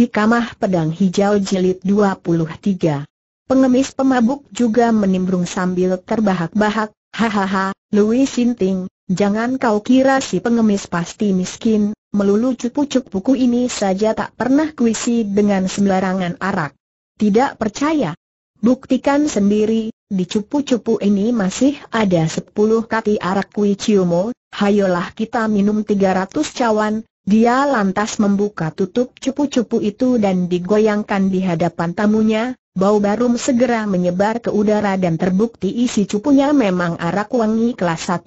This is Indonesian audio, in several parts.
Hikamah Pedang Hijau Jilid 23 Pengemis pemabuk juga menimbrung sambil terbahak-bahak, hahaha, Louis Sinting, jangan kau kira si pengemis pasti miskin, melulu cupu-cup buku ini saja tak pernah kuisi dengan sembarangan arak. Tidak percaya? Buktikan sendiri, di cupu-cupu ini masih ada 10 kati arak kui hayolah kita minum 300 cawan, dia lantas membuka tutup cupu-cupu itu dan digoyangkan di hadapan tamunya, bau barum segera menyebar ke udara dan terbukti isi cupunya memang arak wangi kelas 1.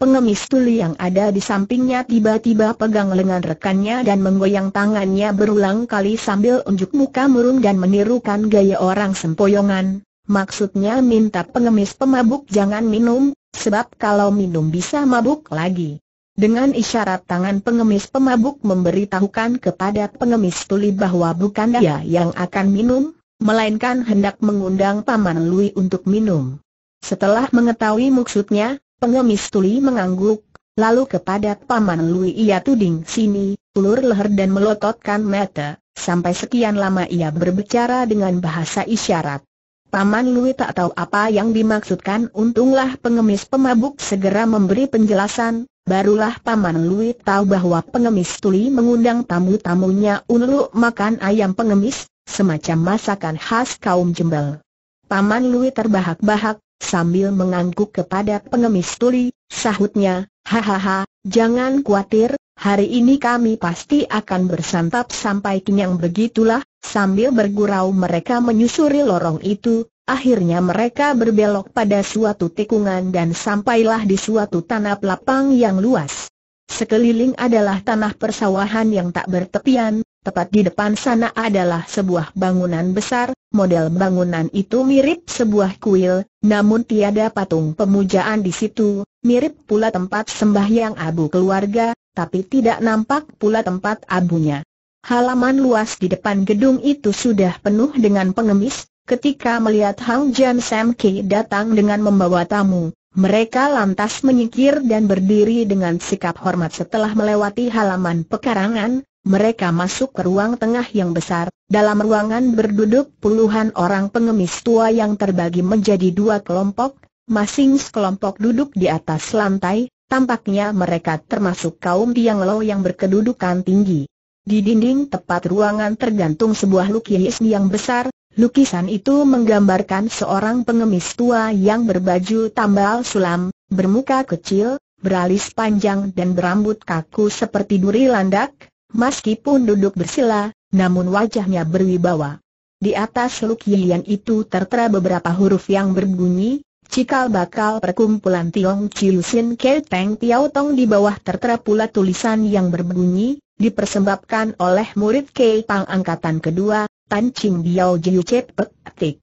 Pengemis tuli yang ada di sampingnya tiba-tiba pegang lengan rekannya dan menggoyang tangannya berulang kali sambil unjuk muka murung dan menirukan gaya orang sempoyongan. Maksudnya minta pengemis pemabuk jangan minum, sebab kalau minum bisa mabuk lagi. Dengan isyarat tangan pengemis pemabuk memberitahukan kepada pengemis tuli bahwa bukan dia yang akan minum, melainkan hendak mengundang Paman Lui untuk minum. Setelah mengetahui maksudnya, pengemis tuli mengangguk, lalu kepada Paman Lui ia tuding sini, ulur leher dan melototkan mata, sampai sekian lama ia berbicara dengan bahasa isyarat. Paman Lui tak tahu apa yang dimaksudkan untunglah pengemis pemabuk segera memberi penjelasan, barulah Paman Lui tahu bahwa pengemis tuli mengundang tamu-tamunya untuk makan ayam pengemis, semacam masakan khas kaum jembel. Paman Lui terbahak-bahak, sambil mengangguk kepada pengemis tuli, sahutnya, hahaha, jangan khawatir, hari ini kami pasti akan bersantap sampai kenyang begitulah, Sambil bergurau mereka menyusuri lorong itu, akhirnya mereka berbelok pada suatu tikungan dan sampailah di suatu tanah lapang yang luas. Sekeliling adalah tanah persawahan yang tak bertepian, tepat di depan sana adalah sebuah bangunan besar, model bangunan itu mirip sebuah kuil, namun tiada patung pemujaan di situ, mirip pula tempat sembahyang abu keluarga, tapi tidak nampak pula tempat abunya. Halaman luas di depan gedung itu sudah penuh dengan pengemis, ketika melihat Hang Jian Sam Ki datang dengan membawa tamu. Mereka lantas menyikir dan berdiri dengan sikap hormat setelah melewati halaman pekarangan, mereka masuk ke ruang tengah yang besar, dalam ruangan berduduk puluhan orang pengemis tua yang terbagi menjadi dua kelompok, masing sekelompok duduk di atas lantai, tampaknya mereka termasuk kaum Tiang Lo yang berkedudukan tinggi. Di dinding tepat ruangan tergantung sebuah lukis yang besar, lukisan itu menggambarkan seorang pengemis tua yang berbaju tambal sulam, bermuka kecil, beralis panjang dan berambut kaku seperti duri landak, meskipun duduk bersila, namun wajahnya berwibawa. Di atas lukisan itu tertera beberapa huruf yang berbunyi, Cikal bakal perkumpulan Tiong Chiu Sin Ke Teng Tiao Tong di bawah tertera pula tulisan yang berbunyi, dipersembahkan oleh murid Kei Pang angkatan kedua, Tan Ching Biao Jiu Cepek Tik.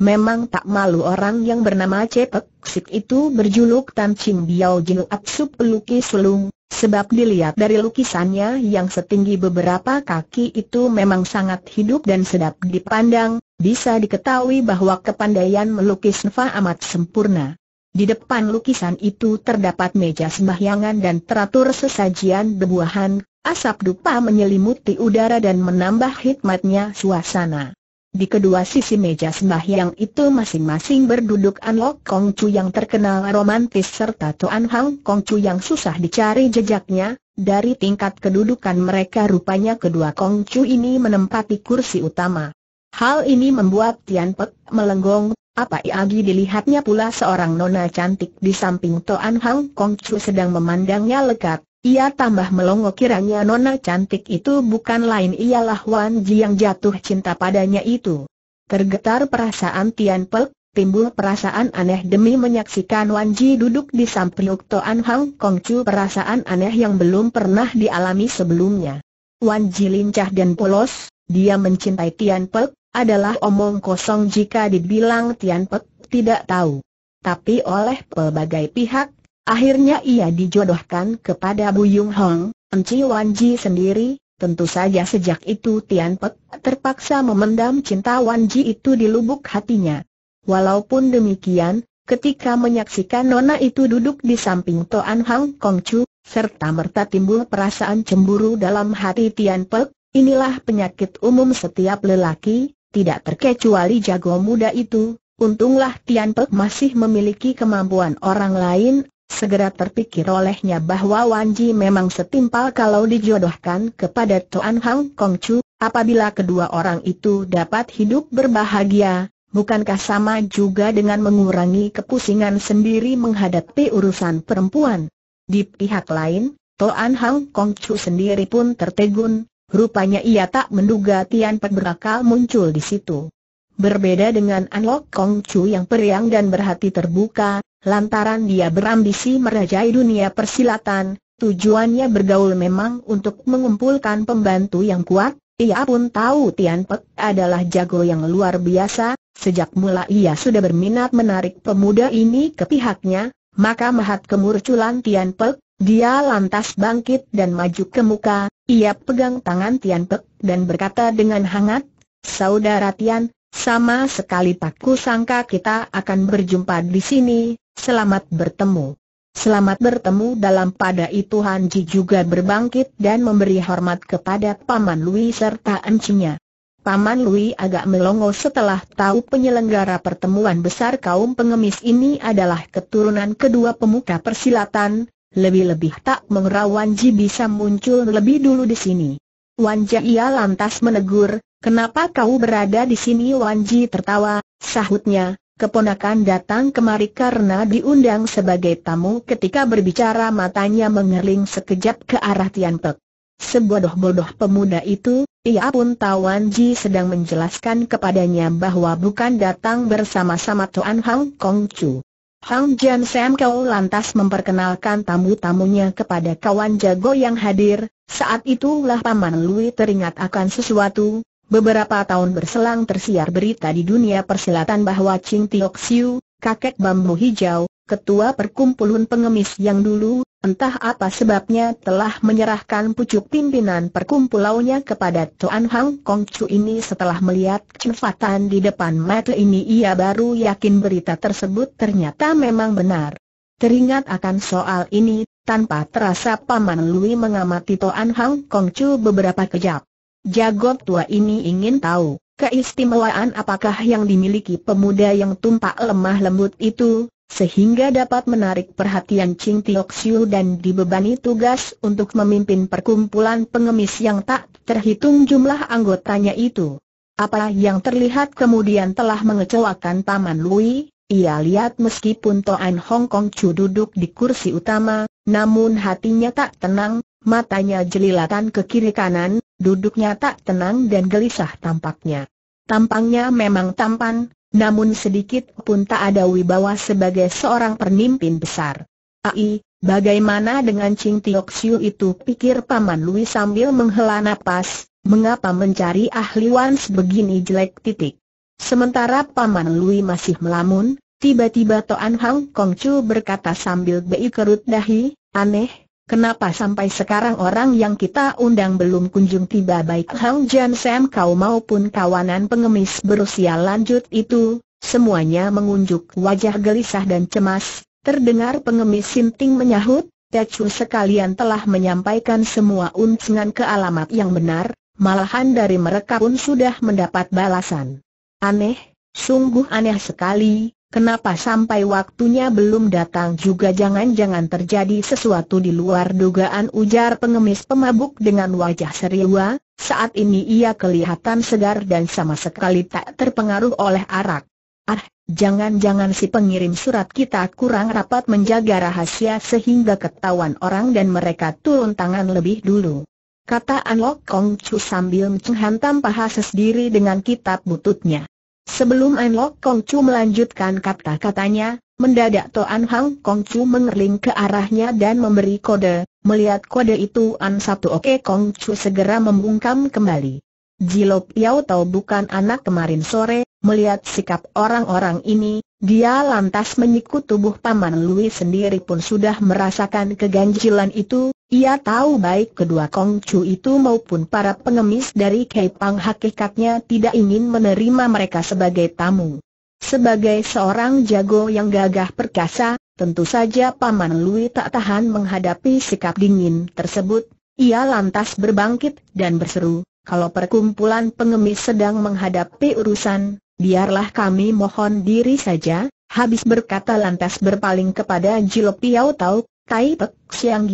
Memang tak malu orang yang bernama Cepek Sik itu berjuluk Tan Ching Biao Jiu Aksu Peluki Sulung, sebab dilihat dari lukisannya yang setinggi beberapa kaki itu memang sangat hidup dan sedap dipandang, bisa diketahui bahwa kepandaian melukis Nfa amat sempurna. Di depan lukisan itu terdapat meja sembahyangan dan teratur sesajian debuahan Asap dupa menyelimuti udara dan menambah hikmatnya suasana. Di kedua sisi meja sembahyang itu masing-masing berduduk An Lok Kong Chu yang terkenal romantis serta Toan Hang Kong Chu yang susah dicari jejaknya, dari tingkat kedudukan mereka rupanya kedua Kong Chu ini menempati kursi utama. Hal ini membuat Tian Pek melenggong, apa Iagi dilihatnya pula seorang nona cantik di samping Toan Hang Kong Chu sedang memandangnya lekat. Ia tambah melongo kiranya nona cantik itu bukan lain ialah Wan Ji yang jatuh cinta padanya itu. Tergetar perasaan Tian Pek, timbul perasaan aneh demi menyaksikan Wan Ji duduk di samping Toan Hang Kong Chu perasaan aneh yang belum pernah dialami sebelumnya. Wan Ji lincah dan polos, dia mencintai Tian Pek, adalah omong kosong jika dibilang Tian Pek tidak tahu. Tapi oleh pelbagai pihak, Akhirnya ia dijodohkan kepada Bu Yung Hong, Enci Wan Ji sendiri, tentu saja sejak itu Tian Pek terpaksa memendam cinta Wan Ji itu di lubuk hatinya. Walaupun demikian, ketika menyaksikan Nona itu duduk di samping Toan Hang Kong Chu, serta merta timbul perasaan cemburu dalam hati Tian Pek, inilah penyakit umum setiap lelaki, tidak terkecuali jago muda itu, Untunglah Tian Pek masih memiliki kemampuan orang lain Segera terpikir olehnya bahwa Wan Ji memang setimpal kalau dijodohkan kepada Toan Hang Kong Chu, apabila kedua orang itu dapat hidup berbahagia, bukankah sama juga dengan mengurangi kepusingan sendiri menghadapi urusan perempuan? Di pihak lain, Toan Hang Kong Chu sendiri pun tertegun, rupanya ia tak menduga Tian Pek berakal muncul di situ. Berbeda dengan An Lok Kong Chu yang periang dan berhati terbuka, Lantaran dia berambisi merajai dunia persilatan, tujuannya bergaul memang untuk mengumpulkan pembantu yang kuat, ia pun tahu Tian Pek adalah jago yang luar biasa, sejak mula ia sudah berminat menarik pemuda ini ke pihaknya, maka mahat kemurculan Tian Pek, dia lantas bangkit dan maju ke muka, ia pegang tangan Tian Pek dan berkata dengan hangat, Saudara Tian, sama sekali tak kusangka kita akan berjumpa di sini, Selamat bertemu. Selamat bertemu dalam pada itu Han Ji juga berbangkit dan memberi hormat kepada Paman Lui serta encinya. Paman Lui agak melongo setelah tahu penyelenggara pertemuan besar kaum pengemis ini adalah keturunan kedua pemuka persilatan, lebih-lebih tak mengira Wan Ji bisa muncul lebih dulu di sini. Wan Ji ia lantas menegur, kenapa kau berada di sini Wan Ji tertawa, sahutnya, Keponakan datang kemari karena diundang sebagai tamu ketika berbicara matanya mengerling sekejap ke arah Tian Pek. Sebodoh-bodoh pemuda itu, ia pun Wan Ji sedang menjelaskan kepadanya bahwa bukan datang bersama-sama Tuan Hang Kong Chu. Hang Jian Sam Kau lantas memperkenalkan tamu-tamunya kepada kawan jago yang hadir, saat itulah Paman Lui teringat akan sesuatu, Beberapa tahun berselang tersiar berita di dunia persilatan bahwa Ching Tiok Siu, kakek bambu hijau, ketua perkumpulan pengemis yang dulu, entah apa sebabnya telah menyerahkan pucuk pimpinan perkumpulannya kepada Tuan Hang Kong Chu ini setelah melihat cefatan di depan mata ini ia baru yakin berita tersebut ternyata memang benar. Teringat akan soal ini, tanpa terasa Paman Lui mengamati Tuan Hang Kong Chu beberapa kejap. Jago tua ini ingin tahu, keistimewaan apakah yang dimiliki pemuda yang tumpak lemah lembut itu, sehingga dapat menarik perhatian Ching Tiok Siu dan dibebani tugas untuk memimpin perkumpulan pengemis yang tak terhitung jumlah anggotanya itu. Apa yang terlihat kemudian telah mengecewakan Taman Lui, ia lihat meskipun Toan Hong Kong Chu duduk di kursi utama, namun hatinya tak tenang, matanya jelilatan ke kiri kanan, duduknya tak tenang dan gelisah tampaknya. Tampangnya memang tampan, namun sedikit pun tak ada wibawa sebagai seorang pernimpin besar. Ai, bagaimana dengan Ching Tiok Siu itu pikir Paman Lui sambil menghela napas, mengapa mencari ahli wan begini jelek titik. Sementara Paman Lui masih melamun, tiba-tiba Toan Hang Kong Chu berkata sambil bei kerut dahi, aneh, Kenapa sampai sekarang orang yang kita undang belum kunjung tiba baik Hang Jan Sam kau maupun kawanan pengemis berusia lanjut itu, semuanya mengunjuk wajah gelisah dan cemas, terdengar pengemis sinting menyahut, Tecu sekalian telah menyampaikan semua uncengan ke alamat yang benar, malahan dari mereka pun sudah mendapat balasan. Aneh, sungguh aneh sekali, Kenapa sampai waktunya belum datang juga jangan-jangan terjadi sesuatu di luar dugaan ujar pengemis pemabuk dengan wajah seriwa, saat ini ia kelihatan segar dan sama sekali tak terpengaruh oleh arak. Ah, jangan-jangan si pengirim surat kita kurang rapat menjaga rahasia sehingga ketahuan orang dan mereka turun tangan lebih dulu. Kata An Lok Kong Chu sambil menghantam paha sendiri dengan kitab bututnya. Sebelum An Lok Kong Chu melanjutkan kata-katanya, mendadak Toan Hang Kong Chu mengerling ke arahnya dan memberi kode, melihat kode itu An Satu Oke Kong Chu segera membungkam kembali. Jilop Yao Tau bukan anak kemarin sore, Melihat sikap orang-orang ini, dia lantas menyikut tubuh Paman Lui sendiri pun sudah merasakan keganjilan itu, ia tahu baik kedua Kongcu itu maupun para pengemis dari Pang hakikatnya tidak ingin menerima mereka sebagai tamu. Sebagai seorang jago yang gagah perkasa, tentu saja Paman Lui tak tahan menghadapi sikap dingin tersebut, ia lantas berbangkit dan berseru, kalau perkumpulan pengemis sedang menghadapi urusan, biarlah kami mohon diri saja, habis berkata lantas berpaling kepada Jilop Piao Tau, Tai Pek Siang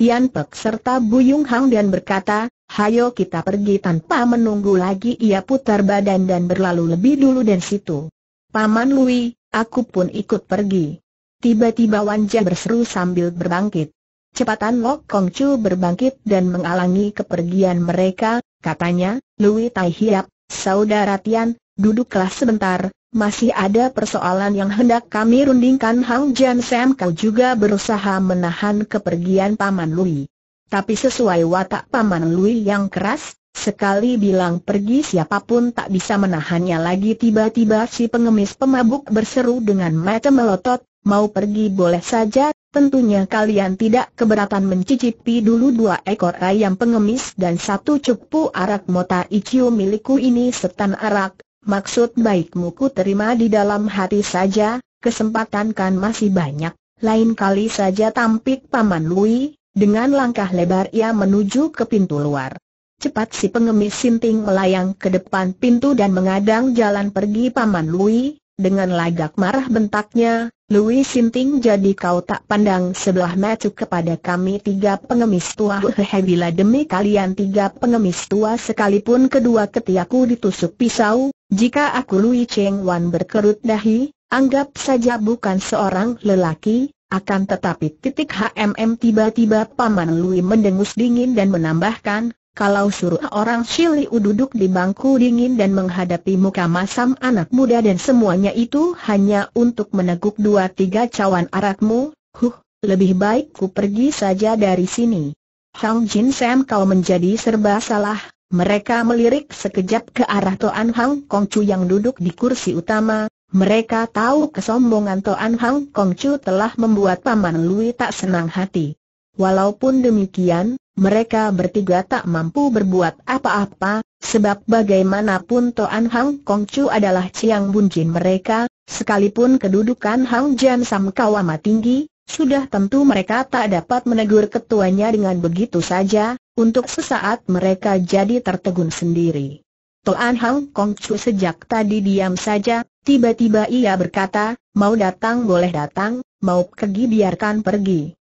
Tian Pek serta Buyung Hang dan berkata, hayo kita pergi tanpa menunggu lagi ia putar badan dan berlalu lebih dulu dari situ. Paman Lui, aku pun ikut pergi. Tiba-tiba Wanja berseru sambil berbangkit. Cepatan Lok Kong Chu berbangkit dan mengalangi kepergian mereka, katanya, Lui Tai Hiap, Saudara Tian, Duduklah sebentar, masih ada persoalan yang hendak kami rundingkan Hang Jian Sam kau juga berusaha menahan kepergian Paman Lui. Tapi sesuai watak Paman Lui yang keras, Sekali bilang pergi siapapun tak bisa menahannya lagi tiba-tiba si pengemis pemabuk berseru dengan mata melotot, mau pergi boleh saja, tentunya kalian tidak keberatan mencicipi dulu dua ekor ayam pengemis dan satu cupu arak mota ichio milikku ini setan arak, Maksud baikmu ku terima di dalam hati saja, kesempatan kan masih banyak, lain kali saja tampik Paman Lui, dengan langkah lebar ia menuju ke pintu luar. Cepat si pengemis sinting melayang ke depan pintu dan mengadang jalan pergi Paman Lui, dengan lagak marah bentaknya, Louis Sinting jadi kau tak pandang sebelah mata kepada kami tiga pengemis tua hehehe bila demi kalian tiga pengemis tua sekalipun kedua ketiaku ditusuk pisau, jika aku Louis Cheng Wan berkerut dahi, anggap saja bukan seorang lelaki, akan tetapi titik HMM tiba-tiba paman Louis mendengus dingin dan menambahkan, kalau suruh orang Shiliu duduk di bangku dingin dan menghadapi muka masam anak muda dan semuanya itu hanya untuk meneguk dua tiga cawan arakmu, huh, lebih baik ku pergi saja dari sini. Hang Jin Sam kau menjadi serba salah, mereka melirik sekejap ke arah Toan Hang Kong Chu yang duduk di kursi utama, mereka tahu kesombongan Toan Hang Kong Chu telah membuat Paman Lui tak senang hati. Walaupun demikian, mereka bertiga tak mampu berbuat apa-apa, sebab bagaimanapun Toan Hang Kong Chu adalah Chiang Bun Jin mereka, sekalipun kedudukan Hang Jian Sam Kawama tinggi, sudah tentu mereka tak dapat menegur ketuanya dengan begitu saja, untuk sesaat mereka jadi tertegun sendiri. Toan Hang Kong Chu sejak tadi diam saja, tiba-tiba ia berkata, mau datang boleh datang, mau pergi biarkan pergi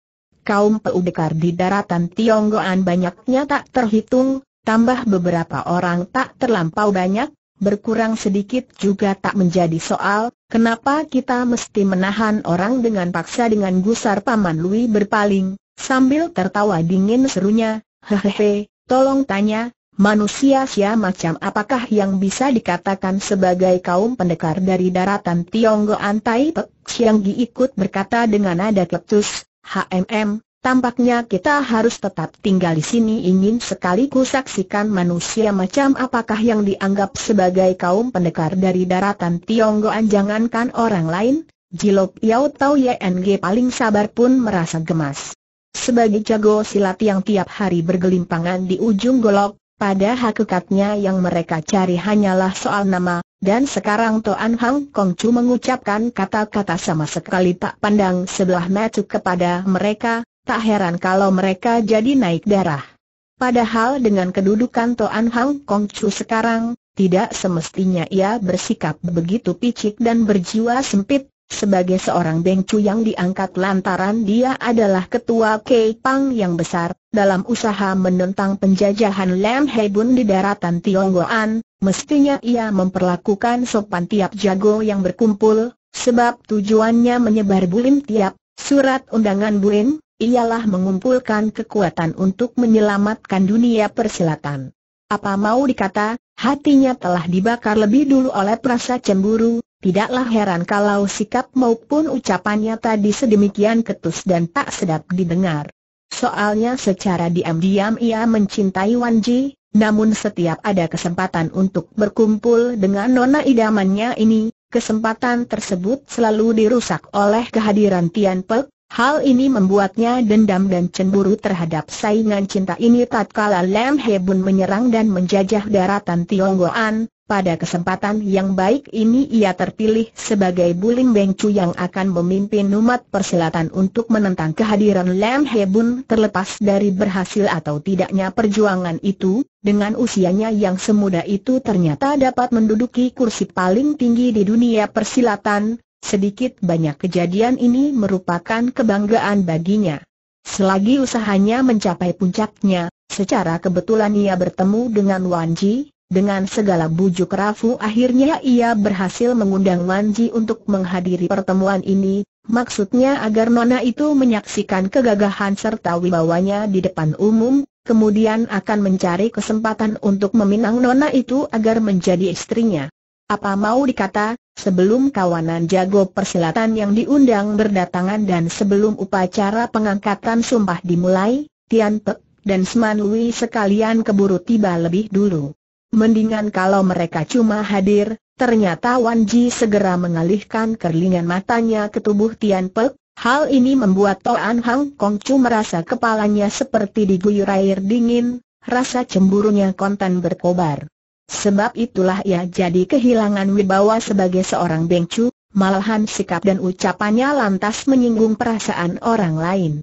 kaum peudekar di daratan Tionggoan banyaknya tak terhitung, tambah beberapa orang tak terlampau banyak, berkurang sedikit juga tak menjadi soal, kenapa kita mesti menahan orang dengan paksa dengan gusar Paman Lui berpaling, sambil tertawa dingin serunya, hehehe, tolong tanya, manusia sia macam apakah yang bisa dikatakan sebagai kaum pendekar dari daratan Tionggoan Tai Siang Gi ikut berkata dengan nada ketus, HMM, tampaknya kita harus tetap tinggal di sini ingin sekali ku saksikan manusia macam apakah yang dianggap sebagai kaum pendekar dari daratan Tionggoan jangankan orang lain, Jilok Yao Tau YNG paling sabar pun merasa gemas. Sebagai jago silat yang tiap hari bergelimpangan di ujung golok, pada hakikatnya yang mereka cari hanyalah soal nama, dan sekarang Toan Hang Kong Chu mengucapkan kata-kata sama sekali tak pandang sebelah mata kepada mereka, tak heran kalau mereka jadi naik darah. Padahal dengan kedudukan Toan Hang Kong Chu sekarang, tidak semestinya ia bersikap begitu picik dan berjiwa sempit, sebagai seorang bengcu yang diangkat lantaran dia adalah ketua Pang yang besar, dalam usaha menentang penjajahan Lam Bun di daratan Tionggoan, mestinya ia memperlakukan sopan tiap jago yang berkumpul, sebab tujuannya menyebar bulim tiap surat undangan bulim, ialah mengumpulkan kekuatan untuk menyelamatkan dunia persilatan. Apa mau dikata, hatinya telah dibakar lebih dulu oleh perasa cemburu, tidaklah heran kalau sikap maupun ucapannya tadi sedemikian ketus dan tak sedap didengar. Soalnya secara diam-diam ia mencintai Wan Ji, namun setiap ada kesempatan untuk berkumpul dengan nona idamannya ini, kesempatan tersebut selalu dirusak oleh kehadiran Tian Pek, hal ini membuatnya dendam dan cemburu terhadap saingan cinta ini tatkala Lam Hebun menyerang dan menjajah daratan Tionggoan, pada kesempatan yang baik ini ia terpilih sebagai Bulim Beng yang akan memimpin umat persilatan untuk menentang kehadiran Lam Hebun terlepas dari berhasil atau tidaknya perjuangan itu, dengan usianya yang semuda itu ternyata dapat menduduki kursi paling tinggi di dunia persilatan, sedikit banyak kejadian ini merupakan kebanggaan baginya. Selagi usahanya mencapai puncaknya, secara kebetulan ia bertemu dengan Wan Ji, dengan segala bujuk Rafu akhirnya ia berhasil mengundang Wan untuk menghadiri pertemuan ini, maksudnya agar Nona itu menyaksikan kegagahan serta wibawanya di depan umum, kemudian akan mencari kesempatan untuk meminang Nona itu agar menjadi istrinya. Apa mau dikata, sebelum kawanan jago persilatan yang diundang berdatangan dan sebelum upacara pengangkatan sumpah dimulai, Tian Pek dan Sman Lui sekalian keburu tiba lebih dulu. Mendingan kalau mereka cuma hadir, ternyata Wan Ji segera mengalihkan kerlingan matanya ke tubuh Tian Pek, hal ini membuat Toan Hang Kong Chu merasa kepalanya seperti diguyur air dingin, rasa cemburunya kontan berkobar. Sebab itulah ia jadi kehilangan wibawa sebagai seorang Beng Chu, malahan sikap dan ucapannya lantas menyinggung perasaan orang lain.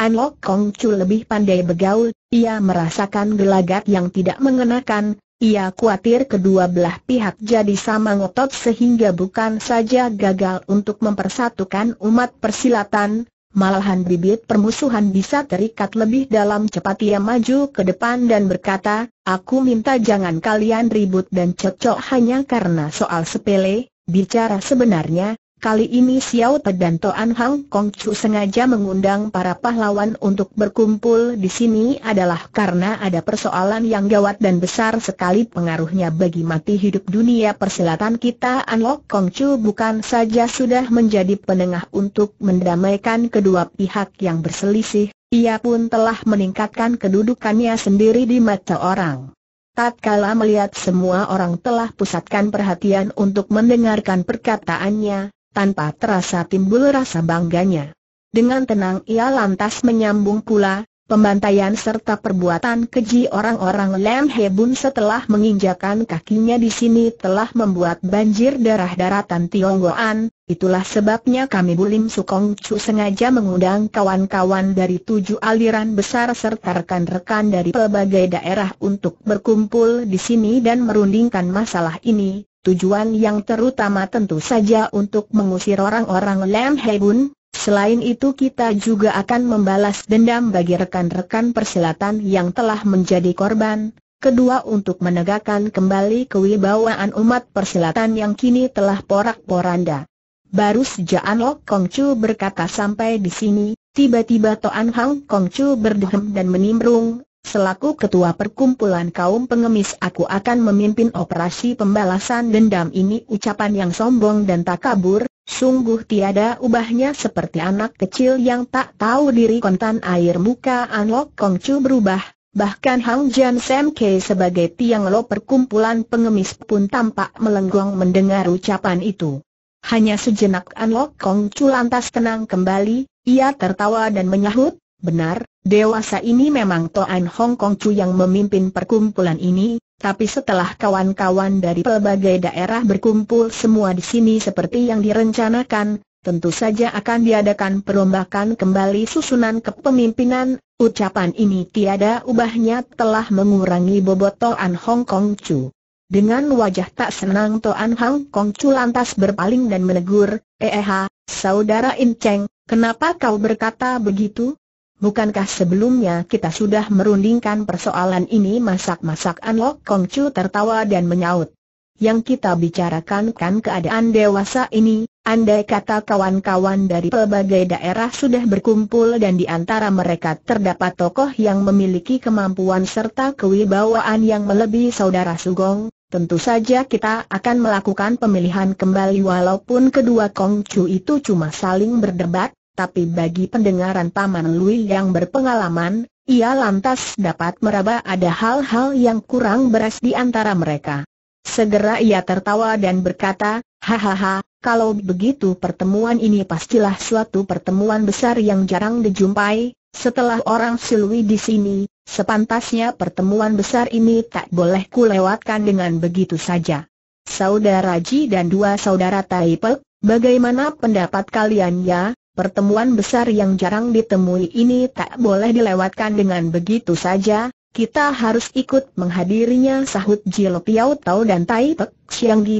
Lok Kong Chu lebih pandai begaul. ia merasakan gelagat yang tidak mengenakan, ia khawatir kedua belah pihak jadi sama ngotot sehingga bukan saja gagal untuk mempersatukan umat persilatan, malahan bibit permusuhan bisa terikat lebih dalam cepat ia maju ke depan dan berkata, aku minta jangan kalian ribut dan cocok hanya karena soal sepele, bicara sebenarnya, Kali ini Xiao Te dan Toan Hang Kong Chu sengaja mengundang para pahlawan untuk berkumpul di sini adalah karena ada persoalan yang gawat dan besar sekali pengaruhnya bagi mati hidup dunia persilatan kita Lok Kong Chu bukan saja sudah menjadi penengah untuk mendamaikan kedua pihak yang berselisih, ia pun telah meningkatkan kedudukannya sendiri di mata orang. Tatkala melihat semua orang telah pusatkan perhatian untuk mendengarkan perkataannya, tanpa terasa timbul rasa bangganya. Dengan tenang ia lantas menyambung pula, pembantaian serta perbuatan keji orang-orang Lam Hebun setelah menginjakan kakinya di sini telah membuat banjir darah daratan Tionggoan, itulah sebabnya kami Bulim Sukong Chu sengaja mengundang kawan-kawan dari tujuh aliran besar serta rekan-rekan dari pelbagai daerah untuk berkumpul di sini dan merundingkan masalah ini, tujuan yang terutama tentu saja untuk mengusir orang-orang Lam Hebun, Selain itu kita juga akan membalas dendam bagi rekan-rekan persilatan yang telah menjadi korban, kedua untuk menegakkan kembali kewibawaan umat persilatan yang kini telah porak-poranda. Baru sejak An Lok Kong Chu berkata sampai di sini, tiba-tiba Toan Hang Kong Chu berdehem dan menimbrung, Selaku ketua perkumpulan kaum pengemis aku akan memimpin operasi pembalasan dendam ini ucapan yang sombong dan takabur. Sungguh tiada ubahnya seperti anak kecil yang tak tahu diri kontan air muka An Lok Kong Chu berubah, bahkan Hang Jian Sam K sebagai tiang lo perkumpulan pengemis pun tampak melenggong mendengar ucapan itu. Hanya sejenak An Lok Kong Chu lantas tenang kembali, ia tertawa dan menyahut, benar, dewasa ini memang Toan Hong Kong Chu yang memimpin perkumpulan ini, tapi setelah kawan-kawan dari pelbagai daerah berkumpul semua di sini seperti yang direncanakan, tentu saja akan diadakan perombakan kembali susunan kepemimpinan, ucapan ini tiada ubahnya telah mengurangi bobot Toan Hong Kong Chu. Dengan wajah tak senang Toan Hong Kong Chu lantas berpaling dan menegur, eh, eh saudara Cheng, kenapa kau berkata begitu? Bukankah sebelumnya kita sudah merundingkan persoalan ini masak masak Lok Kong Chu tertawa dan menyaut. Yang kita bicarakan kan keadaan dewasa ini, andai kata kawan-kawan dari pelbagai daerah sudah berkumpul dan di antara mereka terdapat tokoh yang memiliki kemampuan serta kewibawaan yang melebihi saudara Sugong, tentu saja kita akan melakukan pemilihan kembali walaupun kedua Kong Chu itu cuma saling berdebat, tapi bagi pendengaran Paman Lui yang berpengalaman, ia lantas dapat meraba ada hal-hal yang kurang beres di antara mereka. Segera ia tertawa dan berkata, Hahaha, kalau begitu pertemuan ini pastilah suatu pertemuan besar yang jarang dijumpai, setelah orang Silui di sini, sepantasnya pertemuan besar ini tak boleh kulewatkan dengan begitu saja. Saudara Ji dan dua saudara Taipel, bagaimana pendapat kalian ya? Pertemuan besar yang jarang ditemui ini tak boleh dilewatkan dengan begitu saja, kita harus ikut menghadirinya sahut Jilo Piao Tau dan Tai Pek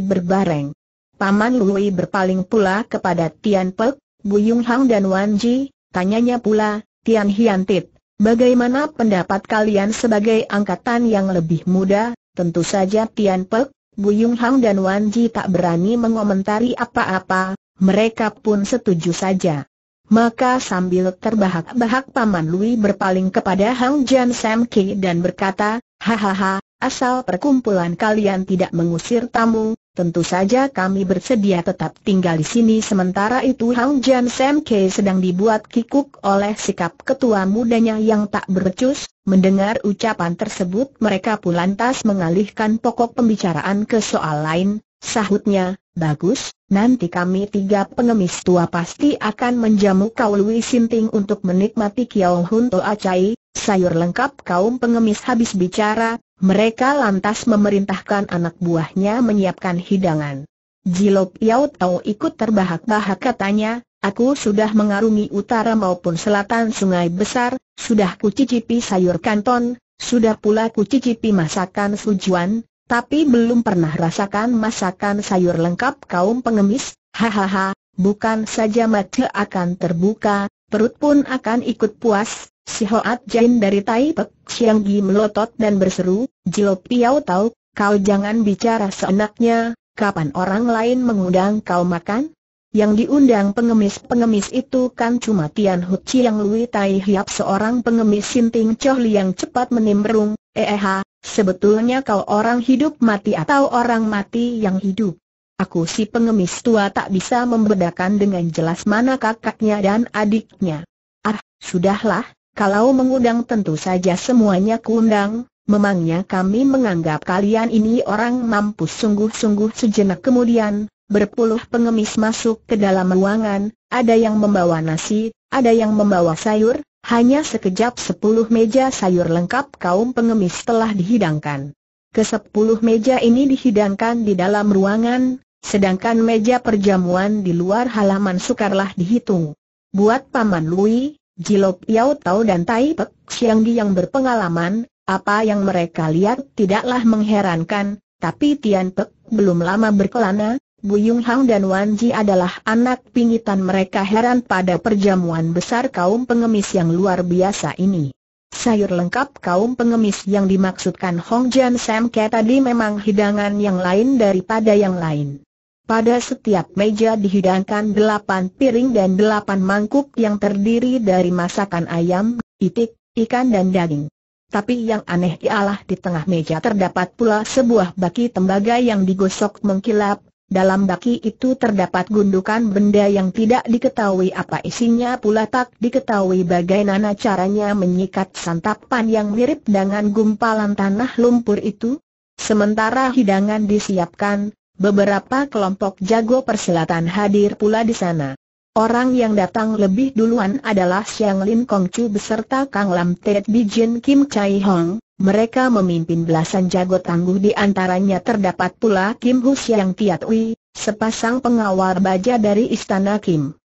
berbareng. Paman Lui berpaling pula kepada Tian Pek, Buyung Hang dan Wan Ji, tanyanya pula, Tian Hian Tit, bagaimana pendapat kalian sebagai angkatan yang lebih muda? Tentu saja Tian Pek, Buyung Hang dan Wan Ji tak berani mengomentari apa-apa, mereka pun setuju saja. Maka sambil terbahak-bahak Paman Lui berpaling kepada Hang Jian Sam Ki dan berkata, Hahaha, asal perkumpulan kalian tidak mengusir tamu, tentu saja kami bersedia tetap tinggal di sini. Sementara itu Hang Jian Sam Ki sedang dibuat kikuk oleh sikap ketua mudanya yang tak bercus. Mendengar ucapan tersebut mereka pun lantas mengalihkan pokok pembicaraan ke soal lain, sahutnya, Bagus, nanti kami tiga pengemis tua pasti akan menjamu kau Lui Sinting untuk menikmati Kiao Hun Toa Chai, sayur lengkap kaum pengemis habis bicara, mereka lantas memerintahkan anak buahnya menyiapkan hidangan. Jilop Yao Tau ikut terbahak-bahak katanya, aku sudah mengarungi utara maupun selatan sungai besar, sudah kucicipi sayur kanton, sudah pula kucicipi masakan sujuan, tapi belum pernah rasakan masakan sayur lengkap kaum pengemis, hahaha, bukan saja mata akan terbuka, perut pun akan ikut puas, si Hoat Jain dari Tai Pek Siang Gi melotot dan berseru, Jilo Piao tahu, kau jangan bicara seenaknya, kapan orang lain mengundang kau makan? Yang diundang pengemis-pengemis itu kan cuma Tian Hu Chiang Lui Tai Hiap seorang pengemis sinting Choh Liang cepat menimbrung, Eh, eh sebetulnya kau orang hidup mati atau orang mati yang hidup. Aku si pengemis tua tak bisa membedakan dengan jelas mana kakaknya dan adiknya. Ah, sudahlah, kalau mengundang tentu saja semuanya kuundang, memangnya kami menganggap kalian ini orang mampus sungguh-sungguh sejenak kemudian, berpuluh pengemis masuk ke dalam ruangan, ada yang membawa nasi, ada yang membawa sayur, hanya sekejap sepuluh meja sayur lengkap kaum pengemis telah dihidangkan. Kesepuluh meja ini dihidangkan di dalam ruangan, sedangkan meja perjamuan di luar halaman sukarlah dihitung. Buat Paman Lui, Jilop Yau Tau dan Tai Pek Xiangdi yang berpengalaman, apa yang mereka lihat tidaklah mengherankan, tapi Tian Pek belum lama berkelana, Bu Yung Hang dan Wan Ji adalah anak pingitan mereka heran pada perjamuan besar kaum pengemis yang luar biasa ini. Sayur lengkap kaum pengemis yang dimaksudkan Hong Jian Sam Ke tadi memang hidangan yang lain daripada yang lain. Pada setiap meja dihidangkan delapan piring dan delapan mangkuk yang terdiri dari masakan ayam, itik, ikan dan daging. Tapi yang aneh ialah di tengah meja terdapat pula sebuah baki tembaga yang digosok mengkilap, dalam baki itu terdapat gundukan benda yang tidak diketahui apa isinya pula tak diketahui bagaimana caranya menyikat santapan yang mirip dengan gumpalan tanah lumpur itu. Sementara hidangan disiapkan, beberapa kelompok jago perselatan hadir pula di sana. Orang yang datang lebih duluan adalah Xiang Lin Kong Chu beserta Kang Lam Tet Bijin Kim Chai Hong, mereka memimpin belasan jago tangguh di antaranya terdapat pula Kim Hu Siang Tiat Ui, sepasang pengawal baja dari Istana Kim.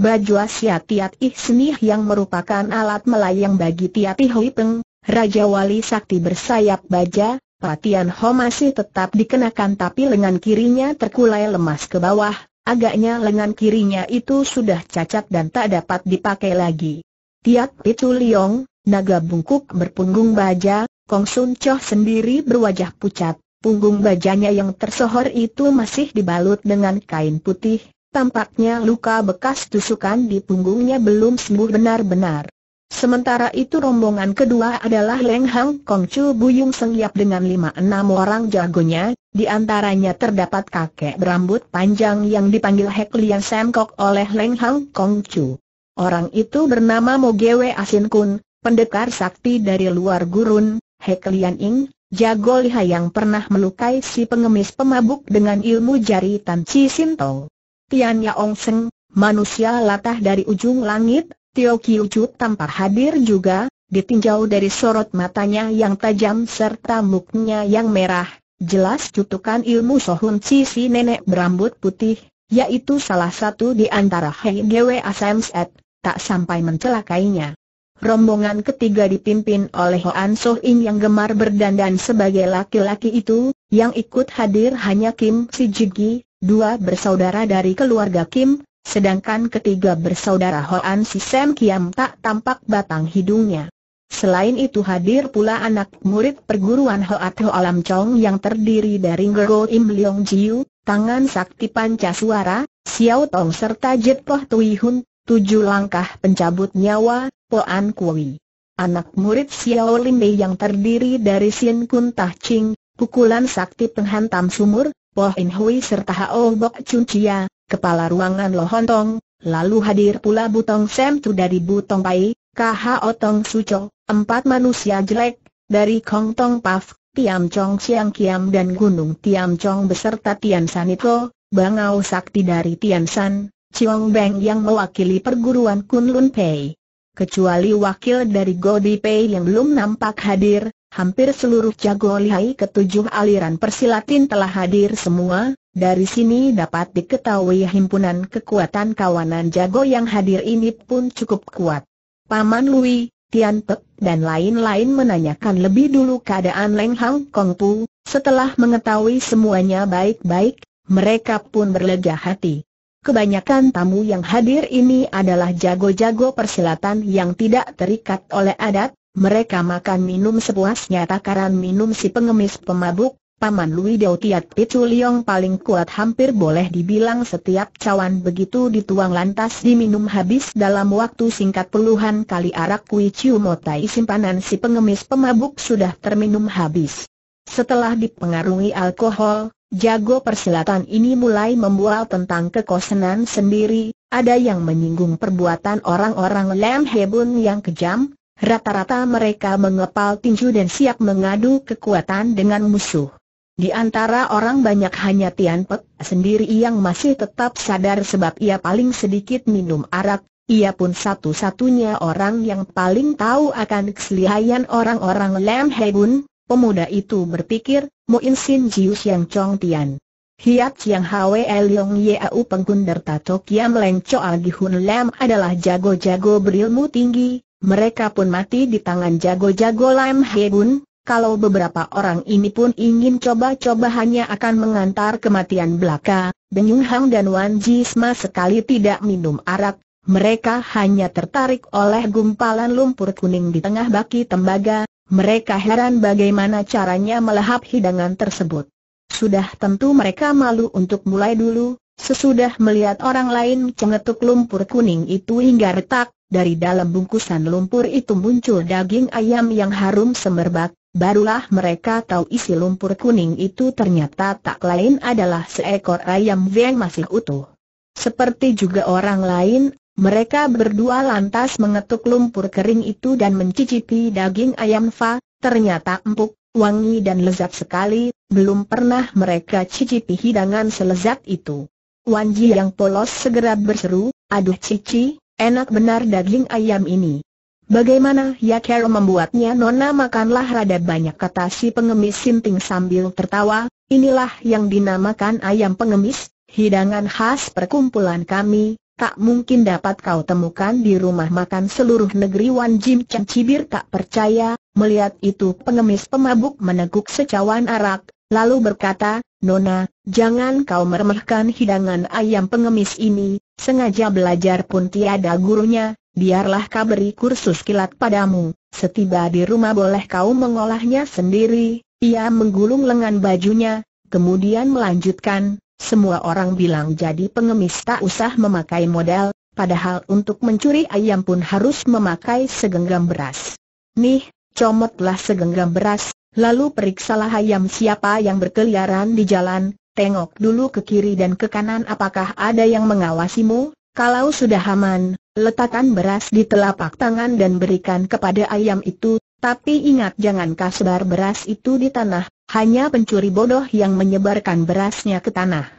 baju Sia Tiat Ih Senih yang merupakan alat melayang bagi Tiat Ih Hui Peng, Raja Wali Sakti bersayap baja, Patian Ho masih tetap dikenakan tapi lengan kirinya terkulai lemas ke bawah, agaknya lengan kirinya itu sudah cacat dan tak dapat dipakai lagi. Tiat Pitu Liong, naga bungkuk berpunggung baja, Kong Sun Choh sendiri berwajah pucat, punggung bajanya yang tersohor itu masih dibalut dengan kain putih, tampaknya luka bekas tusukan di punggungnya belum sembuh benar-benar. Sementara itu rombongan kedua adalah Leng Hang Kong Chu Buyung Seng dengan lima enam orang jagonya, di antaranya terdapat kakek berambut panjang yang dipanggil Hek Lian Sam Kok oleh Leng Hang Kong Chu. Orang itu bernama Mogewe Asin Kun, pendekar sakti dari luar gurun, He Kelian Ing, jago liha yang pernah melukai si pengemis pemabuk dengan ilmu jari Tan Chi Sinto. Tian Yaong Seng, manusia latah dari ujung langit, Tio Kiu Chu tampak hadir juga, ditinjau dari sorot matanya yang tajam serta muknya yang merah, jelas cutukan ilmu Sohun Chi si nenek berambut putih, yaitu salah satu di antara Hei Asam Set, tak sampai mencelakainya. Rombongan ketiga dipimpin oleh Hoan So In yang gemar berdandan sebagai laki-laki itu, yang ikut hadir hanya Kim Si Jigi, dua bersaudara dari keluarga Kim, sedangkan ketiga bersaudara Hoan Si Sam Kiam tak tampak batang hidungnya. Selain itu hadir pula anak murid perguruan Hoat Ho Alam Chong yang terdiri dari Ngero Im Leong Jiu, Tangan Sakti Pancasuara, Xiao Tong serta Jet Poh Tui Hun, tujuh langkah pencabut nyawa, Poan Kui. Anak murid Xiao Mei yang terdiri dari Xian Kun Tah Ching, pukulan sakti penghantam sumur, Po In Hui serta Hao Bok Chun Chia, kepala ruangan Lo Tong, lalu hadir pula Butong Sam Tu dari Butong Pai, Tong Su Suco, empat manusia jelek, dari Kong Tong Paf, Tiam Chong Siang Kiam dan Gunung Tiam Chong beserta Tian Sanito, Bangau Sakti dari Tian San, Chiong Beng yang mewakili perguruan Kunlun Pei. Kecuali wakil dari Godi Pei yang belum nampak hadir, hampir seluruh jago lihai ketujuh aliran persilatin telah hadir semua, dari sini dapat diketahui himpunan kekuatan kawanan jago yang hadir ini pun cukup kuat. Paman Lui, Tian Pek dan lain-lain menanyakan lebih dulu keadaan Leng Hang Kong Pu, setelah mengetahui semuanya baik-baik, mereka pun berlega hati. Kebanyakan tamu yang hadir ini adalah jago-jago persilatan yang tidak terikat oleh adat, mereka makan minum sepuasnya takaran minum si pengemis pemabuk, Paman Lui Dao Tiat Picu Liong paling kuat hampir boleh dibilang setiap cawan begitu dituang lantas diminum habis dalam waktu singkat puluhan kali arak kui ciu motai simpanan si pengemis pemabuk sudah terminum habis. Setelah dipengaruhi alkohol, Jago persilatan ini mulai membual tentang kekosenan sendiri, ada yang menyinggung perbuatan orang-orang Lam Hebun yang kejam, rata-rata mereka mengepal tinju dan siap mengadu kekuatan dengan musuh. Di antara orang banyak hanya Tian Pek sendiri yang masih tetap sadar sebab ia paling sedikit minum arak, ia pun satu-satunya orang yang paling tahu akan keselihayan orang-orang Lam Hebun, pemuda itu berpikir, Moin Sin Jiu Xiang Chong Tian. Hiat Chiang Hwe Leong Yau Pengkunder Tato Kiam Leng Gi Gihun Lam adalah jago-jago berilmu tinggi, mereka pun mati di tangan jago-jago Lam Hebun, kalau beberapa orang ini pun ingin coba-coba hanya akan mengantar kematian belaka, Benyung Hang dan Wan Jisma sekali tidak minum arak, mereka hanya tertarik oleh gumpalan lumpur kuning di tengah baki tembaga, mereka heran bagaimana caranya melahap hidangan tersebut. Sudah tentu mereka malu untuk mulai dulu, sesudah melihat orang lain cengetuk lumpur kuning itu hingga retak, dari dalam bungkusan lumpur itu muncul daging ayam yang harum semerbak, barulah mereka tahu isi lumpur kuning itu ternyata tak lain adalah seekor ayam yang masih utuh. Seperti juga orang lain, mereka berdua lantas mengetuk lumpur kering itu dan mencicipi daging ayam fa, ternyata empuk, wangi dan lezat sekali, belum pernah mereka cicipi hidangan selezat itu. Wan Ji yang polos segera berseru, aduh cici, enak benar daging ayam ini. Bagaimana ya Carol membuatnya Nona makanlah rada banyak kata si pengemis sinting sambil tertawa, inilah yang dinamakan ayam pengemis, hidangan khas perkumpulan kami, tak mungkin dapat kau temukan di rumah makan seluruh negeri Wan Jim Chen Cibir tak percaya, melihat itu pengemis pemabuk meneguk secawan arak, lalu berkata, Nona, jangan kau meremehkan hidangan ayam pengemis ini, sengaja belajar pun tiada gurunya, biarlah kau beri kursus kilat padamu, setiba di rumah boleh kau mengolahnya sendiri, ia menggulung lengan bajunya, kemudian melanjutkan, semua orang bilang jadi pengemis tak usah memakai modal, padahal untuk mencuri ayam pun harus memakai segenggam beras. Nih, comotlah segenggam beras, lalu periksalah ayam siapa yang berkeliaran di jalan, tengok dulu ke kiri dan ke kanan apakah ada yang mengawasimu, kalau sudah aman, letakkan beras di telapak tangan dan berikan kepada ayam itu, tapi ingat jangan kasbar beras itu di tanah, hanya pencuri bodoh yang menyebarkan berasnya ke tanah.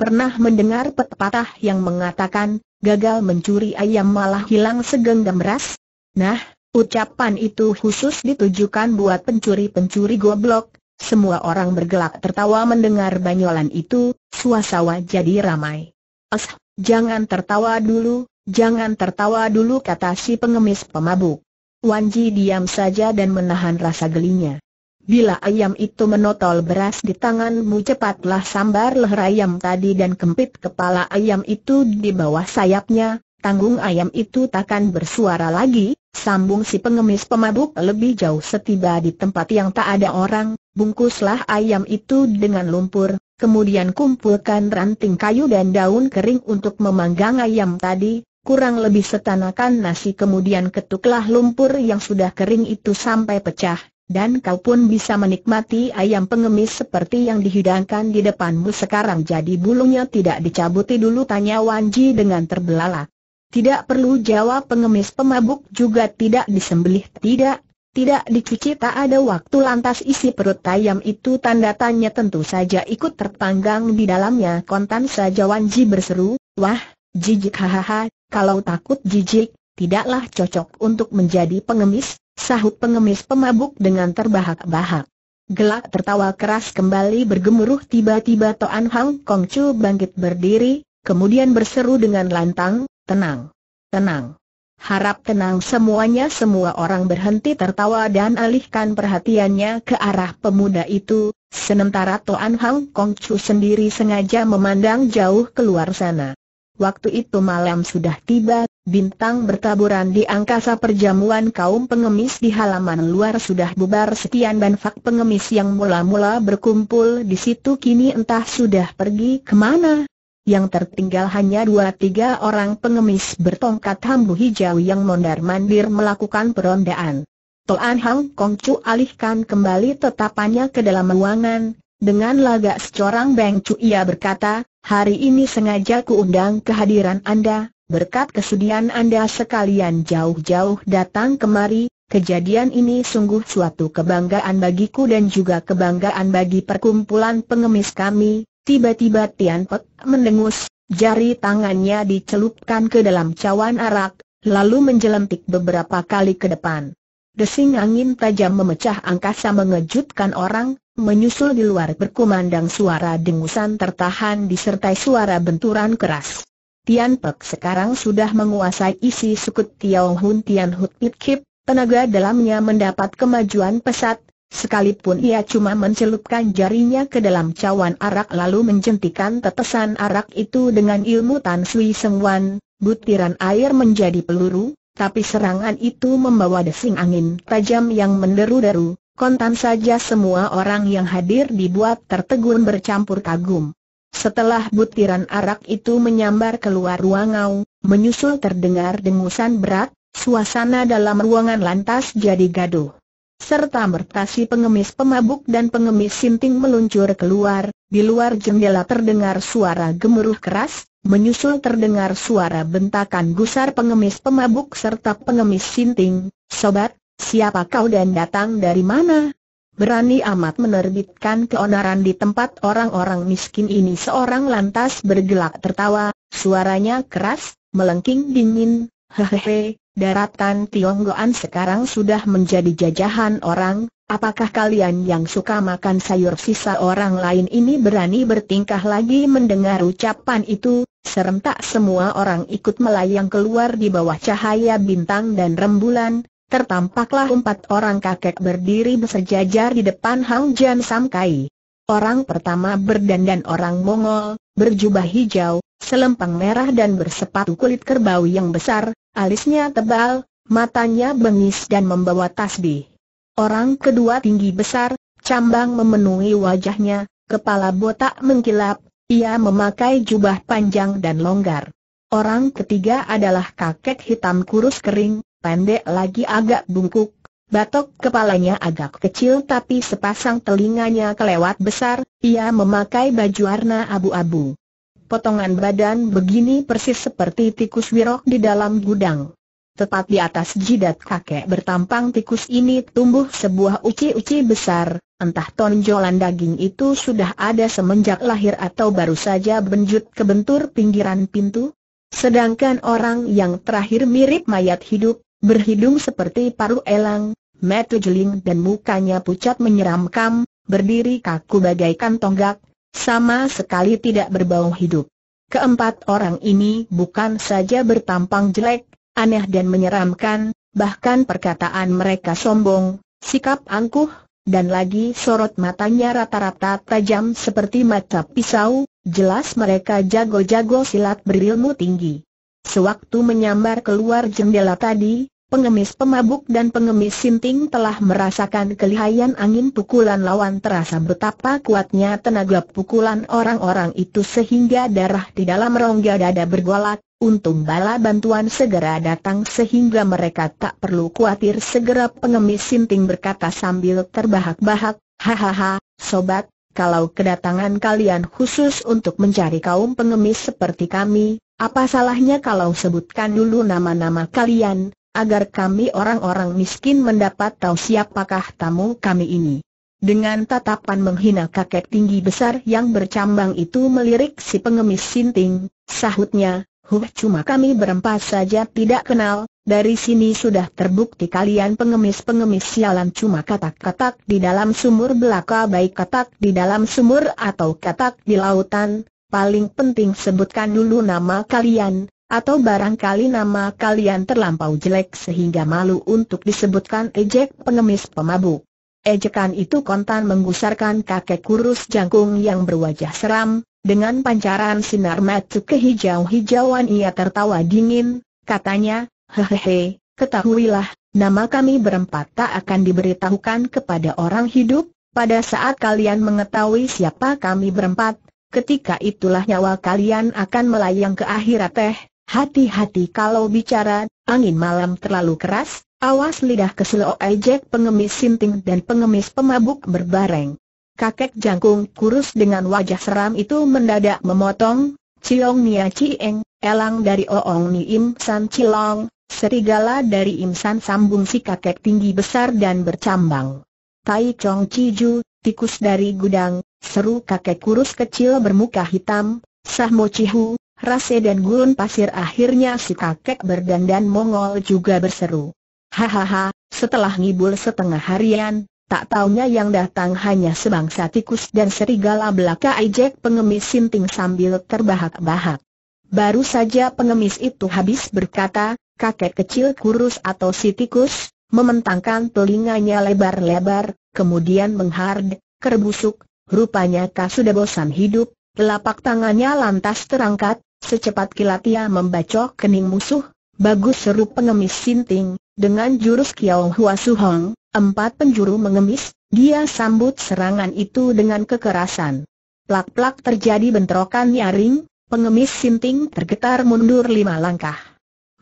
Pernah mendengar pepatah yang mengatakan, gagal mencuri ayam malah hilang segenggam beras? Nah, ucapan itu khusus ditujukan buat pencuri-pencuri goblok, semua orang bergelak tertawa mendengar banyolan itu, suasawa jadi ramai. As, jangan tertawa dulu, jangan tertawa dulu kata si pengemis pemabuk. Wanji diam saja dan menahan rasa gelinya. Bila ayam itu menotol beras di tanganmu cepatlah sambar leher ayam tadi dan kempit kepala ayam itu di bawah sayapnya, tanggung ayam itu takkan bersuara lagi, sambung si pengemis pemabuk lebih jauh setiba di tempat yang tak ada orang, bungkuslah ayam itu dengan lumpur, kemudian kumpulkan ranting kayu dan daun kering untuk memanggang ayam tadi, kurang lebih setanakan nasi kemudian ketuklah lumpur yang sudah kering itu sampai pecah dan kau pun bisa menikmati ayam pengemis seperti yang dihidangkan di depanmu sekarang jadi bulunya tidak dicabuti dulu tanya Wanji dengan terbelalak. Tidak perlu jawab pengemis pemabuk juga tidak disembelih tidak, tidak dicuci tak ada waktu lantas isi perut ayam itu tanda tanya tentu saja ikut terpanggang di dalamnya kontan saja Wanji berseru, wah, jijik hahaha, kalau takut jijik, tidaklah cocok untuk menjadi pengemis, Sahut pengemis pemabuk dengan terbahak-bahak. Gelak tertawa keras kembali bergemuruh tiba-tiba Toan Hang Kong Chu bangkit berdiri, kemudian berseru dengan lantang, tenang, tenang. Harap tenang semuanya semua orang berhenti tertawa dan alihkan perhatiannya ke arah pemuda itu, sementara Toan Hang Kong Chu sendiri sengaja memandang jauh keluar sana. Waktu itu malam sudah tiba, Bintang bertaburan di angkasa perjamuan kaum pengemis di halaman luar sudah bubar sekian banfak pengemis yang mula-mula berkumpul di situ kini entah sudah pergi kemana. Yang tertinggal hanya dua tiga orang pengemis bertongkat hambu hijau yang mondar-mandir melakukan perondaan. Toan Hang Kong Chu alihkan kembali tetapannya ke dalam ruangan, dengan lagak secorang Beng Chu ia berkata, hari ini sengaja undang kehadiran Anda, Berkat kesudian Anda sekalian jauh-jauh datang kemari, kejadian ini sungguh suatu kebanggaan bagiku dan juga kebanggaan bagi perkumpulan pengemis kami. Tiba-tiba Tian Pek mendengus, jari tangannya dicelupkan ke dalam cawan arak, lalu menjelentik beberapa kali ke depan. Desing angin tajam memecah angkasa mengejutkan orang, menyusul di luar berkumandang suara dengusan tertahan disertai suara benturan keras. Tian Pek sekarang sudah menguasai isi sukut Tiao Hun Tian Hut Pit Kip, tenaga dalamnya mendapat kemajuan pesat, sekalipun ia cuma mencelupkan jarinya ke dalam cawan arak lalu menjentikan tetesan arak itu dengan ilmu Tan Sui Seng Wan, butiran air menjadi peluru, tapi serangan itu membawa desing angin tajam yang menderu-deru, kontan saja semua orang yang hadir dibuat tertegun bercampur kagum. Setelah butiran arak itu menyambar keluar ruangau, menyusul terdengar dengusan berat, suasana dalam ruangan lantas jadi gaduh. Serta mertasi pengemis pemabuk dan pengemis sinting meluncur keluar, di luar jendela terdengar suara gemuruh keras, menyusul terdengar suara bentakan gusar pengemis pemabuk serta pengemis sinting, Sobat, siapa kau dan datang dari mana? berani amat menerbitkan keonaran di tempat orang-orang miskin ini seorang lantas bergelak tertawa, suaranya keras, melengking dingin, hehehe, daratan Tionggoan sekarang sudah menjadi jajahan orang, apakah kalian yang suka makan sayur sisa orang lain ini berani bertingkah lagi mendengar ucapan itu, serentak semua orang ikut melayang keluar di bawah cahaya bintang dan rembulan, tertampaklah empat orang kakek berdiri bersejajar di depan Hang Jan Samkai. Orang pertama berdandan orang Mongol, berjubah hijau, selempang merah dan bersepatu kulit kerbau yang besar, alisnya tebal, matanya bengis dan membawa tasbih. Orang kedua tinggi besar, cambang memenuhi wajahnya, kepala botak mengkilap, ia memakai jubah panjang dan longgar. Orang ketiga adalah kakek hitam kurus kering, pendek lagi agak bungkuk, batok kepalanya agak kecil tapi sepasang telinganya kelewat besar, ia memakai baju warna abu-abu. Potongan badan begini persis seperti tikus wirok di dalam gudang. Tepat di atas jidat kakek bertampang tikus ini tumbuh sebuah uci-uci besar, entah tonjolan daging itu sudah ada semenjak lahir atau baru saja benjut ke bentur pinggiran pintu. Sedangkan orang yang terakhir mirip mayat hidup, berhidung seperti paruh elang, mata jeling dan mukanya pucat menyeramkan, berdiri kaku bagaikan tonggak, sama sekali tidak berbau hidup. Keempat orang ini bukan saja bertampang jelek, aneh dan menyeramkan, bahkan perkataan mereka sombong, sikap angkuh, dan lagi sorot matanya rata-rata tajam seperti mata pisau, jelas mereka jago-jago silat berilmu tinggi. Sewaktu menyambar keluar jendela tadi, Pengemis pemabuk dan pengemis sinting telah merasakan kelihayan angin pukulan lawan terasa betapa kuatnya tenaga pukulan orang-orang itu sehingga darah di dalam rongga dada bergolak, untung bala bantuan segera datang sehingga mereka tak perlu khawatir segera pengemis sinting berkata sambil terbahak-bahak, hahaha, sobat, kalau kedatangan kalian khusus untuk mencari kaum pengemis seperti kami, apa salahnya kalau sebutkan dulu nama-nama kalian, agar kami orang-orang miskin mendapat tahu siapakah tamu kami ini. Dengan tatapan menghina kakek tinggi besar yang bercambang itu melirik si pengemis sinting, sahutnya, Huh cuma kami berempat saja tidak kenal, dari sini sudah terbukti kalian pengemis-pengemis sialan cuma katak-katak di dalam sumur belaka baik katak di dalam sumur atau katak di lautan, paling penting sebutkan dulu nama kalian, atau barangkali nama kalian terlampau jelek sehingga malu untuk disebutkan ejek pengemis pemabuk. Ejekan itu kontan menggusarkan kakek kurus jangkung yang berwajah seram, dengan pancaran sinar mata kehijau-hijauan ia tertawa dingin, katanya, hehehe, ketahuilah, nama kami berempat tak akan diberitahukan kepada orang hidup, pada saat kalian mengetahui siapa kami berempat, ketika itulah nyawa kalian akan melayang ke akhirat teh, Hati-hati kalau bicara, angin malam terlalu keras, awas lidah keselio ejek pengemis sinting dan pengemis pemabuk berbareng. Kakek jangkung kurus dengan wajah seram itu mendadak memotong, Ciong Nia Cieng, elang dari Oong Ni Im San Cilong, serigala dari Im San sambung si kakek tinggi besar dan bercambang. Tai Chong Ciju, tikus dari gudang, seru kakek kurus kecil bermuka hitam, Sah Mo Cihu, Rase dan gurun pasir akhirnya si kakek berdandan Mongol juga berseru. Hahaha, setelah ngibul setengah harian, tak taunya yang datang hanya sebangsa tikus dan serigala belaka ejek pengemis sinting sambil terbahak-bahak. Baru saja pengemis itu habis berkata, kakek kecil kurus atau si tikus, mementangkan telinganya lebar-lebar, kemudian menghard, kerbusuk, rupanya kau sudah bosan hidup, Telapak tangannya lantas terangkat, secepat kilat ia membacok kening musuh, bagus seru pengemis sinting, dengan jurus Kiao Hua Suhong, empat penjuru mengemis, dia sambut serangan itu dengan kekerasan. Plak-plak terjadi bentrokan nyaring, pengemis sinting tergetar mundur lima langkah.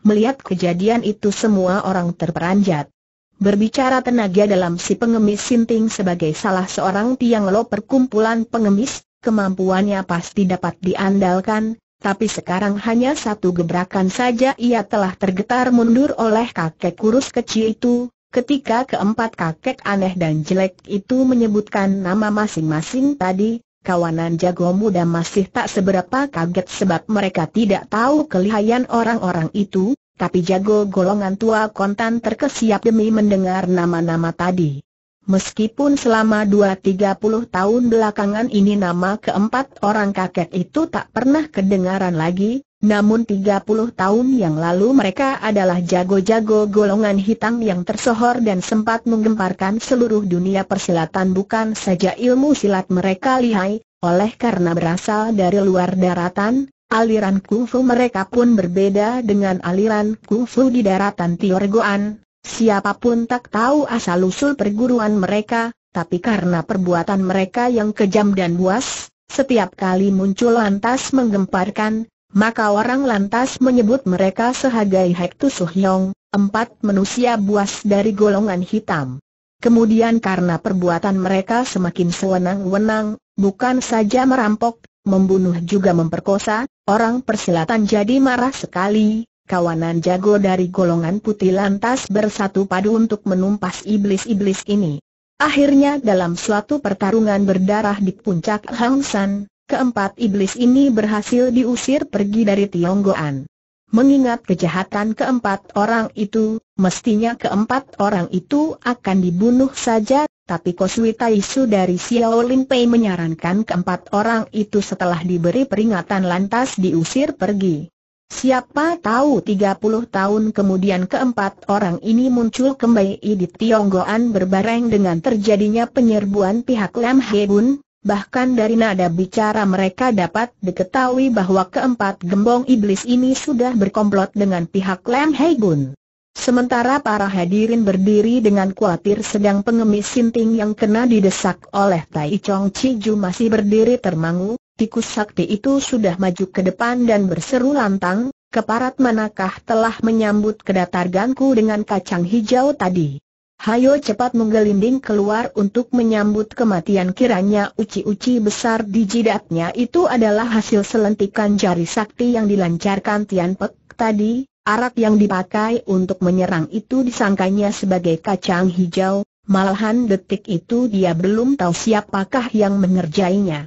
Melihat kejadian itu semua orang terperanjat. Berbicara tenaga dalam si pengemis sinting sebagai salah seorang tiang lo perkumpulan pengemis, kemampuannya pasti dapat diandalkan, tapi sekarang hanya satu gebrakan saja ia telah tergetar mundur oleh kakek kurus kecil itu, ketika keempat kakek aneh dan jelek itu menyebutkan nama masing-masing tadi, kawanan jago muda masih tak seberapa kaget sebab mereka tidak tahu kelihayan orang-orang itu, tapi jago golongan tua kontan terkesiap demi mendengar nama-nama tadi. Meskipun selama 2-30 tahun belakangan ini nama keempat orang kakek itu tak pernah kedengaran lagi, namun 30 tahun yang lalu mereka adalah jago-jago golongan hitam yang tersohor dan sempat menggemparkan seluruh dunia persilatan bukan saja ilmu silat mereka lihai, oleh karena berasal dari luar daratan, aliran kungfu mereka pun berbeda dengan aliran kungfu di daratan Tiorgoan, Siapapun tak tahu asal-usul perguruan mereka, tapi karena perbuatan mereka yang kejam dan buas, setiap kali muncul lantas menggemparkan, maka orang lantas menyebut mereka sebagai Hektu Yong, empat manusia buas dari golongan hitam. Kemudian karena perbuatan mereka semakin sewenang-wenang, bukan saja merampok, membunuh juga memperkosa, orang persilatan jadi marah sekali, kawanan jago dari golongan putih lantas bersatu padu untuk menumpas iblis-iblis ini. Akhirnya dalam suatu pertarungan berdarah di puncak Hang keempat iblis ini berhasil diusir pergi dari Tionggoan. Mengingat kejahatan keempat orang itu, mestinya keempat orang itu akan dibunuh saja, tapi Kosui Taisu dari Lin Pei menyarankan keempat orang itu setelah diberi peringatan lantas diusir pergi. Siapa tahu 30 tahun kemudian keempat orang ini muncul kembali di Tionggoan berbareng dengan terjadinya penyerbuan pihak Lam Hebun, bahkan dari nada bicara mereka dapat diketahui bahwa keempat gembong iblis ini sudah berkomplot dengan pihak Lam Hebun. Sementara para hadirin berdiri dengan khawatir sedang pengemis sinting yang kena didesak oleh Tai Chong Ju masih berdiri termangu, tikus sakti itu sudah maju ke depan dan berseru lantang, keparat manakah telah menyambut kedatarganku dengan kacang hijau tadi. Hayo cepat menggelinding keluar untuk menyambut kematian kiranya uci-uci besar di jidatnya itu adalah hasil selentikan jari sakti yang dilancarkan Tian Pek tadi, arak yang dipakai untuk menyerang itu disangkanya sebagai kacang hijau, malahan detik itu dia belum tahu siapakah yang mengerjainya.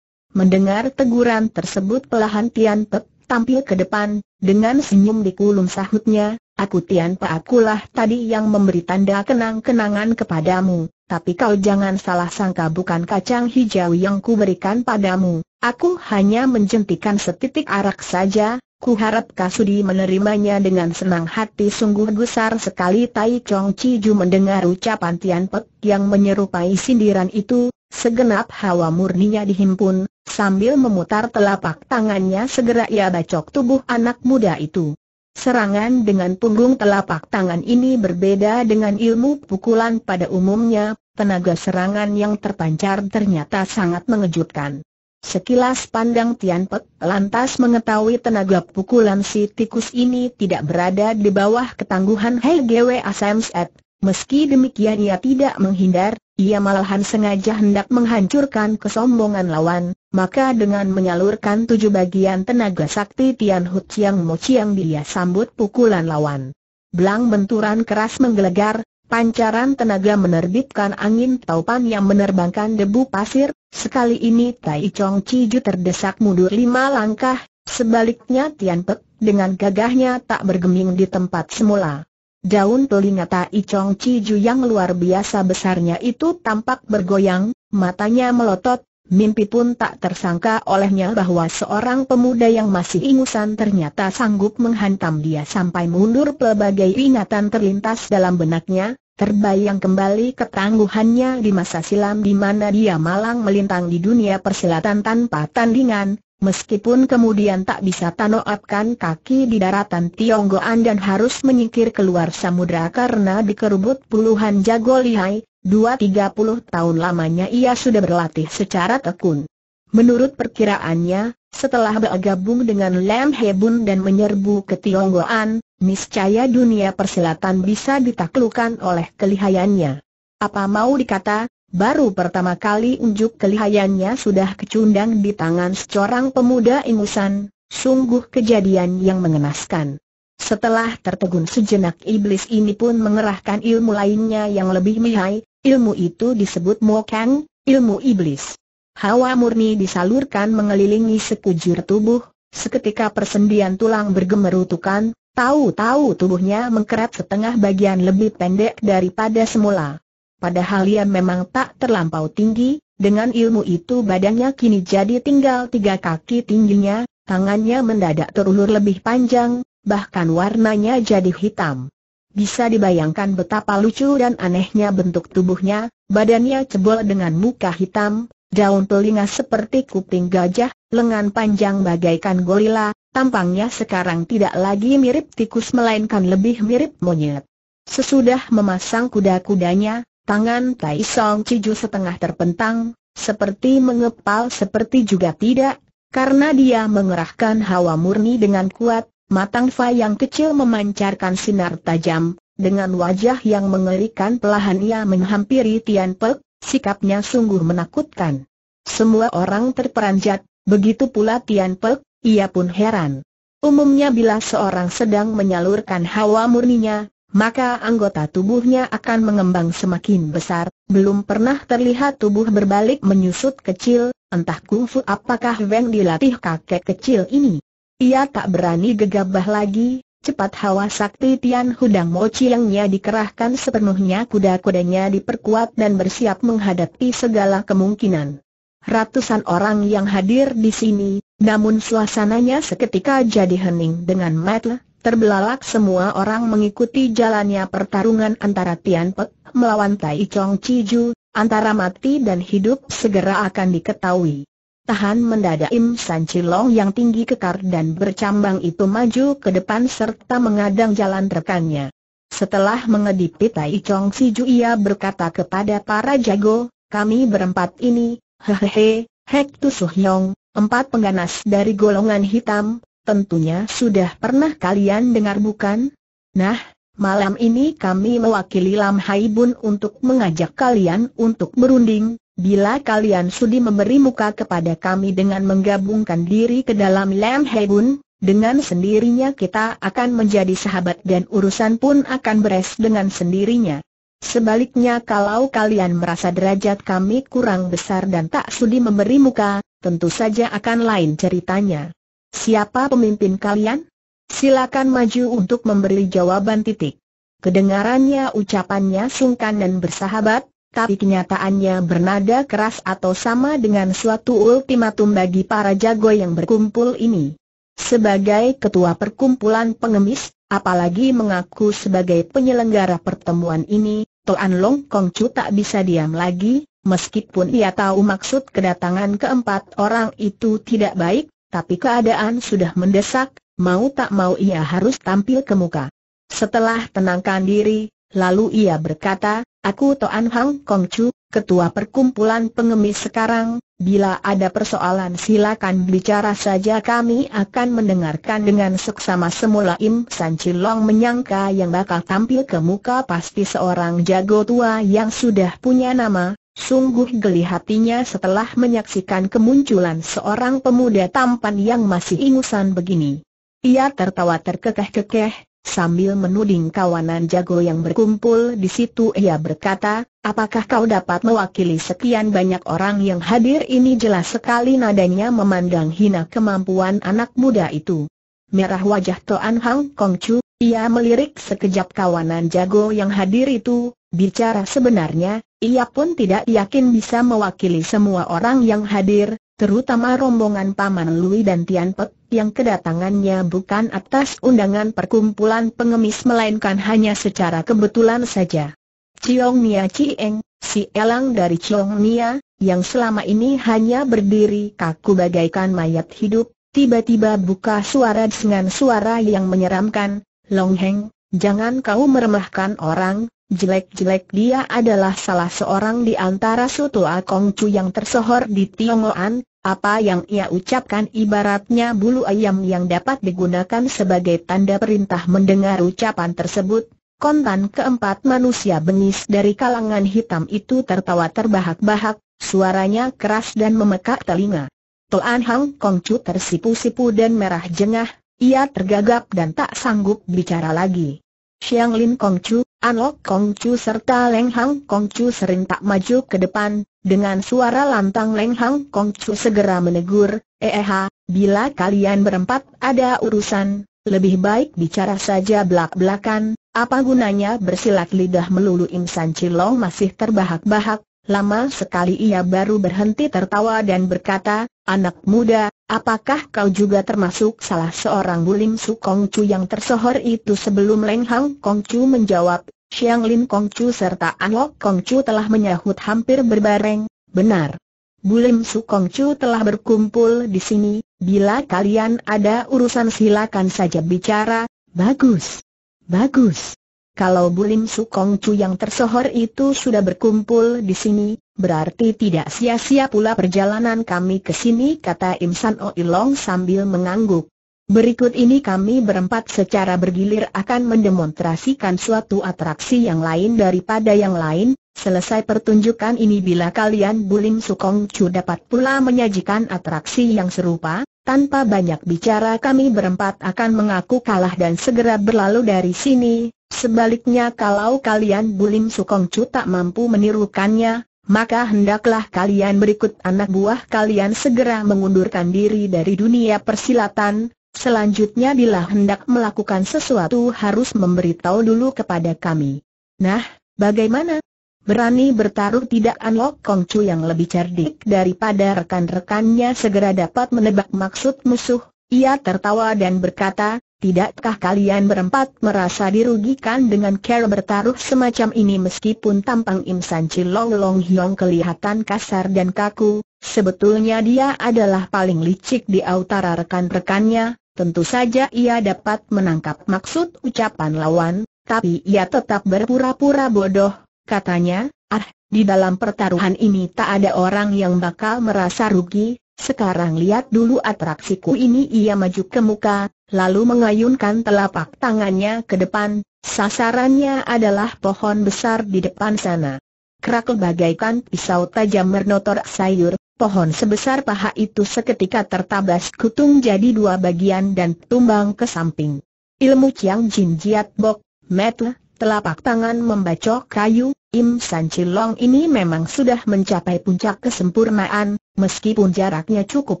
Mendengar teguran tersebut pelahan Tian Pek tampil ke depan, dengan senyum di kulum sahutnya, Aku Tian Pe akulah tadi yang memberi tanda kenang-kenangan kepadamu, tapi kau jangan salah sangka bukan kacang hijau yang kuberikan padamu, aku hanya menjentikan setitik arak saja, ku harap Kasudi menerimanya dengan senang hati sungguh gusar sekali Tai Chong Ciju mendengar ucapan Tian Pek yang menyerupai sindiran itu, Segenap hawa murninya dihimpun, sambil memutar telapak tangannya segera ia bacok tubuh anak muda itu. Serangan dengan punggung telapak tangan ini berbeda dengan ilmu pukulan pada umumnya, tenaga serangan yang terpancar ternyata sangat mengejutkan. Sekilas pandang Tian Pek lantas mengetahui tenaga pukulan si tikus ini tidak berada di bawah ketangguhan Hei Gwe Set, Meski demikian ia tidak menghindar, ia malahan sengaja hendak menghancurkan kesombongan lawan, maka dengan menyalurkan tujuh bagian tenaga sakti Tian Hu Chiang Mo Chiang dia sambut pukulan lawan. Belang benturan keras menggelegar, pancaran tenaga menerbitkan angin taupan yang menerbangkan debu pasir, sekali ini Tai Chong Chiju terdesak mundur lima langkah, sebaliknya Tian Pe, dengan gagahnya tak bergeming di tempat semula. Daun telinga Tai Chong Ciju yang luar biasa besarnya itu tampak bergoyang, matanya melotot, mimpi pun tak tersangka olehnya bahwa seorang pemuda yang masih ingusan ternyata sanggup menghantam dia sampai mundur pelbagai ingatan terlintas dalam benaknya, terbayang kembali ketangguhannya di masa silam di mana dia malang melintang di dunia persilatan tanpa tandingan, Meskipun kemudian tak bisa tanoapkan kaki di daratan Tionggoan dan harus menyingkir keluar samudera karena dikerubut puluhan jago lihai, dua tiga puluh tahun lamanya ia sudah berlatih secara tekun. Menurut perkiraannya, setelah bergabung dengan Lam Hebun dan menyerbu ke Tionggoan, niscaya dunia persilatan bisa ditaklukkan oleh kelihayannya. Apa mau dikata, baru pertama kali unjuk kelihayannya sudah kecundang di tangan seorang pemuda ingusan, sungguh kejadian yang mengenaskan. Setelah tertegun sejenak iblis ini pun mengerahkan ilmu lainnya yang lebih mihai, ilmu itu disebut Mokang, ilmu iblis. Hawa murni disalurkan mengelilingi sekujur tubuh, seketika persendian tulang bergemerutukan, tahu-tahu tubuhnya mengkerat setengah bagian lebih pendek daripada semula padahal ia memang tak terlampau tinggi, dengan ilmu itu badannya kini jadi tinggal tiga kaki tingginya, tangannya mendadak terulur lebih panjang, bahkan warnanya jadi hitam. Bisa dibayangkan betapa lucu dan anehnya bentuk tubuhnya, badannya cebol dengan muka hitam, daun telinga seperti kuping gajah, lengan panjang bagaikan gorila, tampangnya sekarang tidak lagi mirip tikus melainkan lebih mirip monyet. Sesudah memasang kuda-kudanya, Tangan Tai Song Ciju setengah terpentang, seperti mengepal seperti juga tidak, karena dia mengerahkan hawa murni dengan kuat, matang Fa yang kecil memancarkan sinar tajam, dengan wajah yang mengerikan pelahan ia menghampiri Tian Pek, sikapnya sungguh menakutkan. Semua orang terperanjat, begitu pula Tian Pek, ia pun heran. Umumnya bila seorang sedang menyalurkan hawa murninya, maka anggota tubuhnya akan mengembang semakin besar, belum pernah terlihat tubuh berbalik menyusut kecil, entah kungfu apakah Weng dilatih kakek kecil ini. Ia tak berani gegabah lagi, cepat hawa sakti Tian Hudang Mo Chiangnya dikerahkan sepenuhnya kuda-kudanya diperkuat dan bersiap menghadapi segala kemungkinan. Ratusan orang yang hadir di sini, namun suasananya seketika jadi hening dengan matlah. Terbelalak semua orang mengikuti jalannya pertarungan antara Tian Pei melawan Tai Chong Chiju, antara mati dan hidup segera akan diketahui. Tahan mendadak Im San Chilong yang tinggi kekar dan bercambang itu maju ke depan serta mengadang jalan rekannya. Setelah mengedipi Tai Chong Chiju ia berkata kepada para jago, kami berempat ini, hehehe, Hek Tu Suhyong, empat pengganas dari golongan hitam, tentunya sudah pernah kalian dengar bukan? Nah, malam ini kami mewakili Lam Hai Bun untuk mengajak kalian untuk berunding, bila kalian sudi memberi muka kepada kami dengan menggabungkan diri ke dalam Lam Hai Bun, dengan sendirinya kita akan menjadi sahabat dan urusan pun akan beres dengan sendirinya. Sebaliknya kalau kalian merasa derajat kami kurang besar dan tak sudi memberi muka, tentu saja akan lain ceritanya. Siapa pemimpin kalian? Silakan maju untuk memberi jawaban titik. Kedengarannya ucapannya sungkan dan bersahabat, tapi kenyataannya bernada keras atau sama dengan suatu ultimatum bagi para jago yang berkumpul ini. Sebagai ketua perkumpulan pengemis, apalagi mengaku sebagai penyelenggara pertemuan ini, Toan Long Kong Chu tak bisa diam lagi, meskipun ia tahu maksud kedatangan keempat orang itu tidak baik, tapi keadaan sudah mendesak, mau tak mau ia harus tampil ke muka. Setelah tenangkan diri, lalu ia berkata, Aku Toan Hang Kong Chu, ketua perkumpulan pengemis sekarang, bila ada persoalan silakan bicara saja kami akan mendengarkan dengan seksama semula Im San Chilong menyangka yang bakal tampil ke muka pasti seorang jago tua yang sudah punya nama, Sungguh geli hatinya setelah menyaksikan kemunculan seorang pemuda tampan yang masih ingusan begini. Ia tertawa terkekeh-kekeh, Sambil menuding kawanan jago yang berkumpul di situ ia berkata, apakah kau dapat mewakili sekian banyak orang yang hadir ini jelas sekali nadanya memandang hina kemampuan anak muda itu. Merah wajah Toan Hang Kong Chu, ia melirik sekejap kawanan jago yang hadir itu, bicara sebenarnya, ia pun tidak yakin bisa mewakili semua orang yang hadir, terutama rombongan Paman Lui dan Tian Pek yang kedatangannya bukan atas undangan perkumpulan pengemis melainkan hanya secara kebetulan saja. Chiong Nia Chieng, si elang dari Chiong Nia, yang selama ini hanya berdiri kaku bagaikan mayat hidup, tiba-tiba buka suara dengan suara yang menyeramkan, Long Heng, jangan kau meremahkan orang, Jelek-jelek dia adalah salah seorang di antara Sutu Akong Chu yang tersohor di Tionghoan, apa yang ia ucapkan ibaratnya bulu ayam yang dapat digunakan sebagai tanda perintah mendengar ucapan tersebut. Kontan keempat manusia bengis dari kalangan hitam itu tertawa terbahak-bahak, suaranya keras dan memekak telinga. Toan Hang Kong Chu tersipu-sipu dan merah jengah, ia tergagap dan tak sanggup bicara lagi. Xiang Lin Kongcu, Anlok Kongcu serta Leng Hang sering tak maju ke depan, dengan suara lantang Leng Hang Kongcu segera menegur, Eha, eh, eh, bila kalian berempat ada urusan, lebih baik bicara saja belak-belakan, apa gunanya bersilat lidah melulu Im Insan Cilong masih terbahak-bahak, Lama sekali ia baru berhenti tertawa dan berkata, Anak muda, apakah kau juga termasuk salah seorang bulim Su Kongcu yang tersohor itu sebelum Leng Hang Kongcu menjawab, Xiang Lin Kongcu serta An Lok Kongcu telah menyahut hampir berbareng, benar. Bulim Su Kongcu telah berkumpul di sini, bila kalian ada urusan silakan saja bicara, bagus. Bagus. Kalau Bulim Sukong Chu yang tersohor itu sudah berkumpul di sini, berarti tidak sia-sia pula perjalanan kami ke sini kata Im San Ilong sambil mengangguk. Berikut ini kami berempat secara bergilir akan mendemonstrasikan suatu atraksi yang lain daripada yang lain, Selesai pertunjukan ini bila kalian Bulim Sukong Chu dapat pula menyajikan atraksi yang serupa, tanpa banyak bicara kami berempat akan mengaku kalah dan segera berlalu dari sini, sebaliknya kalau kalian Bulim Sukong tak mampu menirukannya, maka hendaklah kalian berikut anak buah kalian segera mengundurkan diri dari dunia persilatan, selanjutnya bila hendak melakukan sesuatu harus memberitahu dulu kepada kami. Nah, bagaimana? Berani bertaruh tidak Anlok Kong Chu yang lebih cerdik daripada rekan-rekannya segera dapat menebak maksud musuh, ia tertawa dan berkata, Tidakkah kalian berempat merasa dirugikan dengan cara bertaruh semacam ini meskipun tampang Im San Long Long Hiong kelihatan kasar dan kaku, sebetulnya dia adalah paling licik di antara rekan-rekannya, tentu saja ia dapat menangkap maksud ucapan lawan, tapi ia tetap berpura-pura bodoh, katanya, ah, di dalam pertaruhan ini tak ada orang yang bakal merasa rugi, sekarang lihat dulu atraksiku ini ia maju ke muka, lalu mengayunkan telapak tangannya ke depan, sasarannya adalah pohon besar di depan sana. Kerakul bagaikan pisau tajam mernotor sayur, pohon sebesar paha itu seketika tertabas kutung jadi dua bagian dan tumbang ke samping. Ilmu Chiang Jin Jiat Bok, Metle, Telapak tangan membacok kayu, Im San Chilong ini memang sudah mencapai puncak kesempurnaan, meskipun jaraknya cukup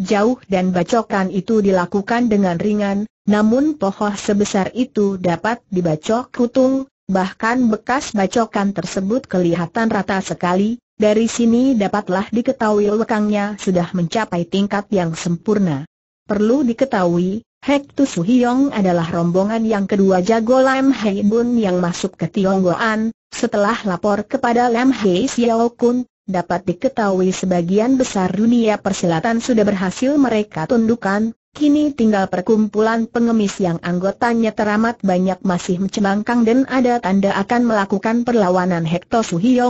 jauh dan bacokan itu dilakukan dengan ringan, namun pohon sebesar itu dapat dibacok kutung, bahkan bekas bacokan tersebut kelihatan rata sekali, dari sini dapatlah diketahui lekangnya sudah mencapai tingkat yang sempurna. Perlu diketahui, Hek Tu adalah rombongan yang kedua jago Lam Hei Bun yang masuk ke Tionggoan, setelah lapor kepada Lam Hei Xiao Kun, dapat diketahui sebagian besar dunia persilatan sudah berhasil mereka tundukkan. kini tinggal perkumpulan pengemis yang anggotanya teramat banyak masih mencemangkang dan ada tanda akan melakukan perlawanan Hek Tu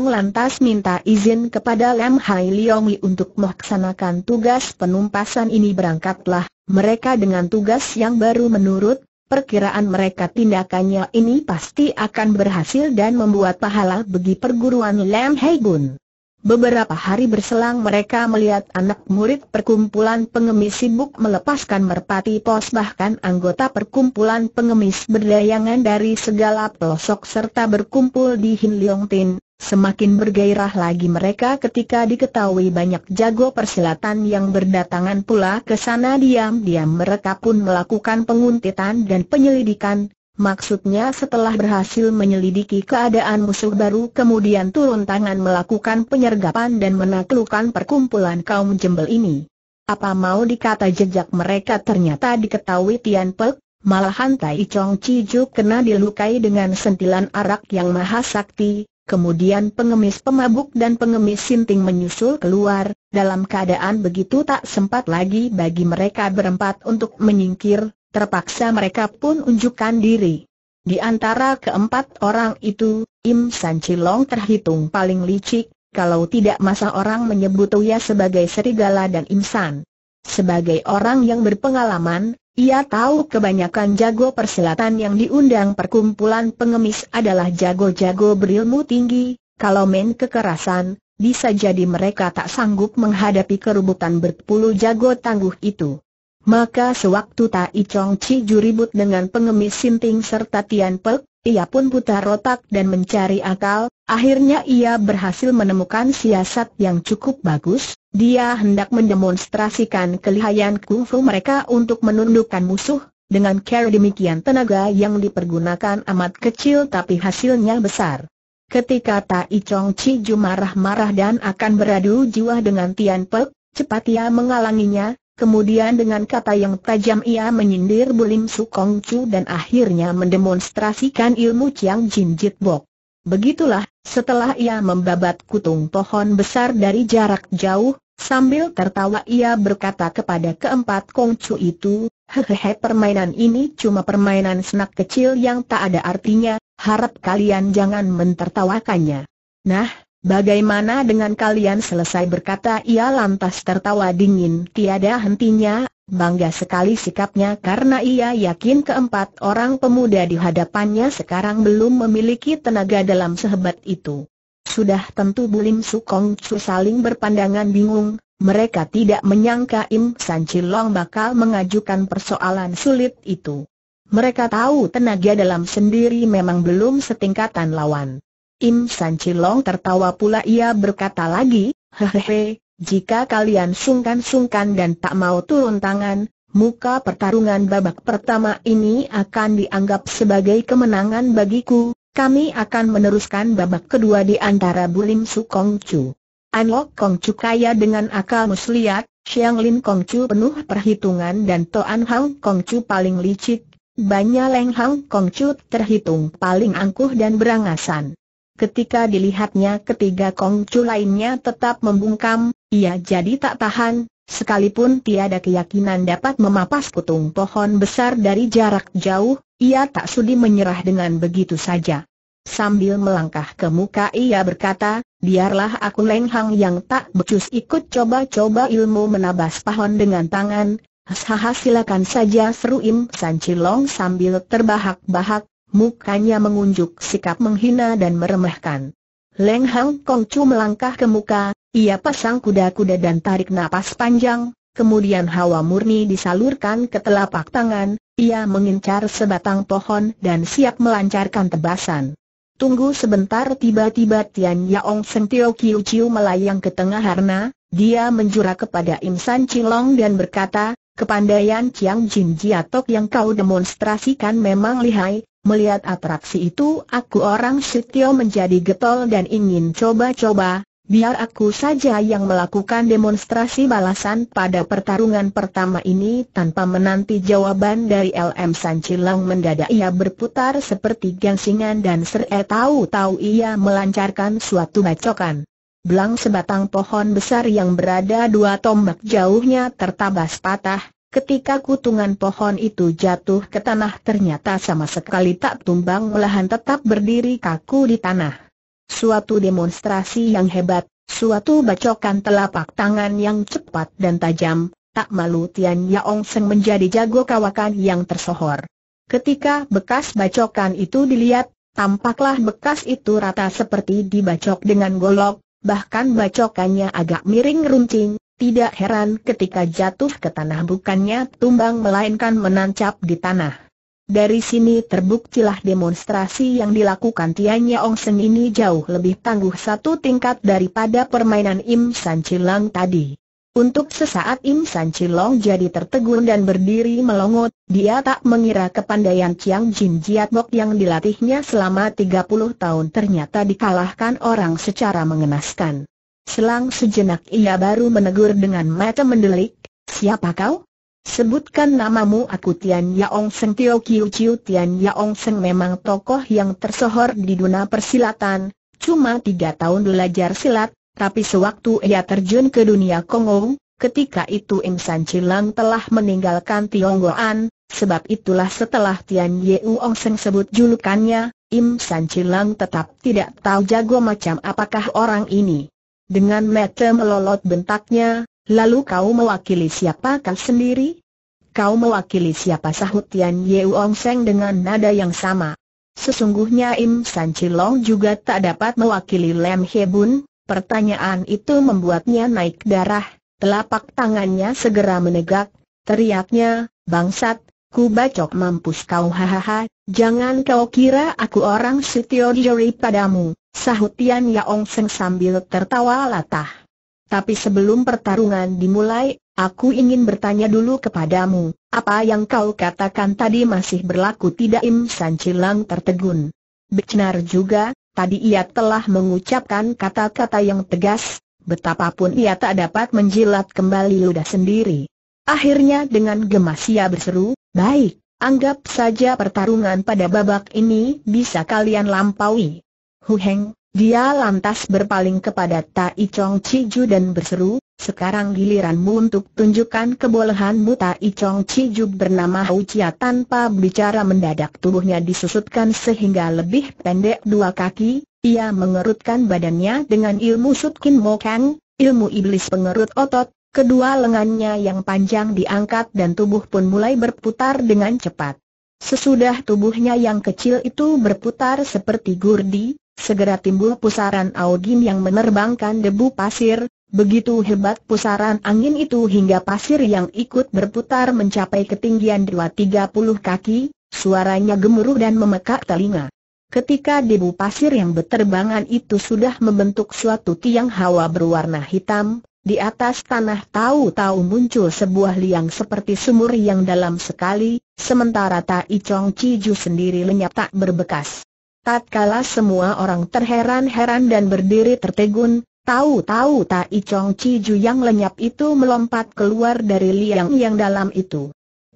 lantas minta izin kepada Lam Hai Leong untuk melaksanakan tugas penumpasan ini berangkatlah mereka dengan tugas yang baru menurut Perkiraan mereka tindakannya ini pasti akan berhasil dan membuat pahala bagi perguruan Lam Hei Bun. Beberapa hari berselang mereka melihat anak murid perkumpulan pengemis sibuk melepaskan merpati pos bahkan anggota perkumpulan pengemis berdayangan dari segala pelosok serta berkumpul di Hin Leong Tin. Semakin bergairah lagi mereka ketika diketahui banyak jago persilatan yang berdatangan pula ke sana diam-diam mereka pun melakukan penguntitan dan penyelidikan, Maksudnya setelah berhasil menyelidiki keadaan musuh baru kemudian turun tangan melakukan penyergapan dan menaklukkan perkumpulan kaum jembel ini. Apa mau dikata jejak mereka ternyata diketahui Tian Pek, malahan Tai Chong Chi Juk kena dilukai dengan sentilan arak yang maha sakti, Kemudian pengemis pemabuk dan pengemis sinting menyusul keluar, dalam keadaan begitu tak sempat lagi bagi mereka berempat untuk menyingkir, terpaksa mereka pun unjukkan diri. Di antara keempat orang itu, Im San Cilong terhitung paling licik, kalau tidak masa orang menyebut Uya sebagai serigala dan Im San. Sebagai orang yang berpengalaman, ia tahu kebanyakan jago persilatan yang diundang perkumpulan pengemis adalah jago-jago berilmu tinggi, kalau main kekerasan, bisa jadi mereka tak sanggup menghadapi kerubutan berpuluh jago tangguh itu. Maka sewaktu Tai Chong Chi juribut dengan pengemis Sinting serta Tian Pek, ia pun putar otak dan mencari akal, akhirnya ia berhasil menemukan siasat yang cukup bagus, dia hendak mendemonstrasikan kelihayan kungfu mereka untuk menundukkan musuh, dengan cara demikian tenaga yang dipergunakan amat kecil tapi hasilnya besar. Ketika Tai Chong Chi Ju marah-marah dan akan beradu jiwa dengan Tian Pek, cepat ia mengalanginya, Kemudian dengan kata yang tajam ia menyindir Bulim Sukong Chu dan akhirnya mendemonstrasikan ilmu Chiang Jin Jit Bok. Begitulah, setelah ia membabat kutung pohon besar dari jarak jauh, sambil tertawa ia berkata kepada keempat Kong Chu itu, Hehehe permainan ini cuma permainan senak kecil yang tak ada artinya, harap kalian jangan mentertawakannya. Nah, Bagaimana dengan kalian selesai berkata ia lantas tertawa dingin tiada hentinya, bangga sekali sikapnya karena ia yakin keempat orang pemuda di hadapannya sekarang belum memiliki tenaga dalam sehebat itu. Sudah tentu Bulim Sukong Chu saling berpandangan bingung, mereka tidak menyangka Im San Chilong bakal mengajukan persoalan sulit itu. Mereka tahu tenaga dalam sendiri memang belum setingkatan lawan. Im San Chilong tertawa pula ia berkata lagi, hehehe, jika kalian sungkan-sungkan dan tak mau turun tangan, muka pertarungan babak pertama ini akan dianggap sebagai kemenangan bagiku, kami akan meneruskan babak kedua di antara Bulim Su Kong Chu. Anlok Kong Chu kaya dengan akal muslihat, Xiang Lin Kong Chu penuh perhitungan dan To An Hang Kong Chu paling licik, Banya Leng Hang Kong Chu terhitung paling angkuh dan berangasan. Ketika dilihatnya ketiga kongcu lainnya tetap membungkam, ia jadi tak tahan, sekalipun tiada keyakinan dapat memapas kutung pohon besar dari jarak jauh, ia tak sudi menyerah dengan begitu saja. Sambil melangkah ke muka ia berkata, biarlah aku lenghang yang tak becus ikut coba-coba ilmu menabas pohon dengan tangan, hahaha silakan saja seru Im San sambil terbahak-bahak, Mukanya mengunjuk sikap menghina dan meremehkan. Leng Hang Kong Chu melangkah ke muka, ia pasang kuda-kuda dan tarik napas panjang, kemudian hawa murni disalurkan ke telapak tangan, ia mengincar sebatang pohon dan siap melancarkan tebasan. Tunggu sebentar tiba-tiba Tian Yaong Seng Tio Kiu Chiu melayang ke tengah harna, dia menjura kepada Im San Chilong dan berkata, kepandaian Chiang Jin Jiatok yang kau demonstrasikan memang lihai, Melihat atraksi itu aku orang setio menjadi getol dan ingin coba-coba, biar aku saja yang melakukan demonstrasi balasan pada pertarungan pertama ini tanpa menanti jawaban dari LM Sancilang mendadak ia berputar seperti gasingan dan seret tahu-tahu ia melancarkan suatu bacokan. Belang sebatang pohon besar yang berada dua tombak jauhnya tertabas patah, Ketika kutungan pohon itu jatuh ke tanah ternyata sama sekali tak tumbang melahan tetap berdiri kaku di tanah. Suatu demonstrasi yang hebat, suatu bacokan telapak tangan yang cepat dan tajam, tak malu Tian Yaong Seng menjadi jago kawakan yang tersohor. Ketika bekas bacokan itu dilihat, tampaklah bekas itu rata seperti dibacok dengan golok, bahkan bacokannya agak miring runcing, tidak heran ketika jatuh ke tanah bukannya tumbang melainkan menancap di tanah. Dari sini terbuktilah demonstrasi yang dilakukan Tianya Ong Sen ini jauh lebih tangguh satu tingkat daripada permainan Im San Chilang tadi. Untuk sesaat Im San Chilong jadi tertegun dan berdiri melongot, dia tak mengira kepandaian Chiang Jin Jiat Bok yang dilatihnya selama 30 tahun ternyata dikalahkan orang secara mengenaskan. Selang sejenak ia baru menegur dengan mata mendelik, siapa kau? Sebutkan namamu aku Tian Yaong Seng Tio Kiu Chiu Tian Yaong Seng memang tokoh yang tersohor di dunia persilatan, cuma tiga tahun belajar silat, tapi sewaktu ia terjun ke dunia Kongo, ketika itu Im San Chilang telah meninggalkan Tionggoan, sebab itulah setelah Tian Yeong Seng sebut julukannya, Im San Chilang tetap tidak tahu jago macam apakah orang ini. Dengan mata melolot bentaknya, lalu kau mewakili siapa kau sendiri? Kau mewakili siapa sahut Tian Yeu Ong Seng dengan nada yang sama. Sesungguhnya Im San Chilong juga tak dapat mewakili Lem He Bun, pertanyaan itu membuatnya naik darah, telapak tangannya segera menegak, teriaknya, bangsat, Ku bacok mampus kau hahaha, jangan kau kira aku orang setio padamu, sahut Tian Yaong Seng sambil tertawa latah. Tapi sebelum pertarungan dimulai, aku ingin bertanya dulu kepadamu, apa yang kau katakan tadi masih berlaku tidak Im San Cilang tertegun. Benar juga, tadi ia telah mengucapkan kata-kata yang tegas, betapapun ia tak dapat menjilat kembali ludah sendiri. Akhirnya dengan gemas ia berseru, baik, anggap saja pertarungan pada babak ini bisa kalian lampaui. Huheng, dia lantas berpaling kepada Tai Chong Ju dan berseru, sekarang giliranmu untuk tunjukkan kebolehanmu Tai Chong Ju bernama Hu Chia tanpa bicara mendadak tubuhnya disusutkan sehingga lebih pendek dua kaki, ia mengerutkan badannya dengan ilmu Sutkin Kang, ilmu iblis pengerut otot, Kedua lengannya yang panjang diangkat dan tubuh pun mulai berputar dengan cepat. Sesudah tubuhnya yang kecil itu berputar seperti gurdi, segera timbul pusaran augim yang menerbangkan debu pasir, begitu hebat pusaran angin itu hingga pasir yang ikut berputar mencapai ketinggian 2-30 kaki, suaranya gemuruh dan memekak telinga. Ketika debu pasir yang berterbangan itu sudah membentuk suatu tiang hawa berwarna hitam, di atas tanah tahu-tahu muncul sebuah liang seperti sumur yang dalam sekali, sementara Tai Chong Ciju sendiri lenyap tak berbekas. Tatkala semua orang terheran-heran dan berdiri tertegun, tahu-tahu Tai Chong Ciju yang lenyap itu melompat keluar dari liang yang dalam itu.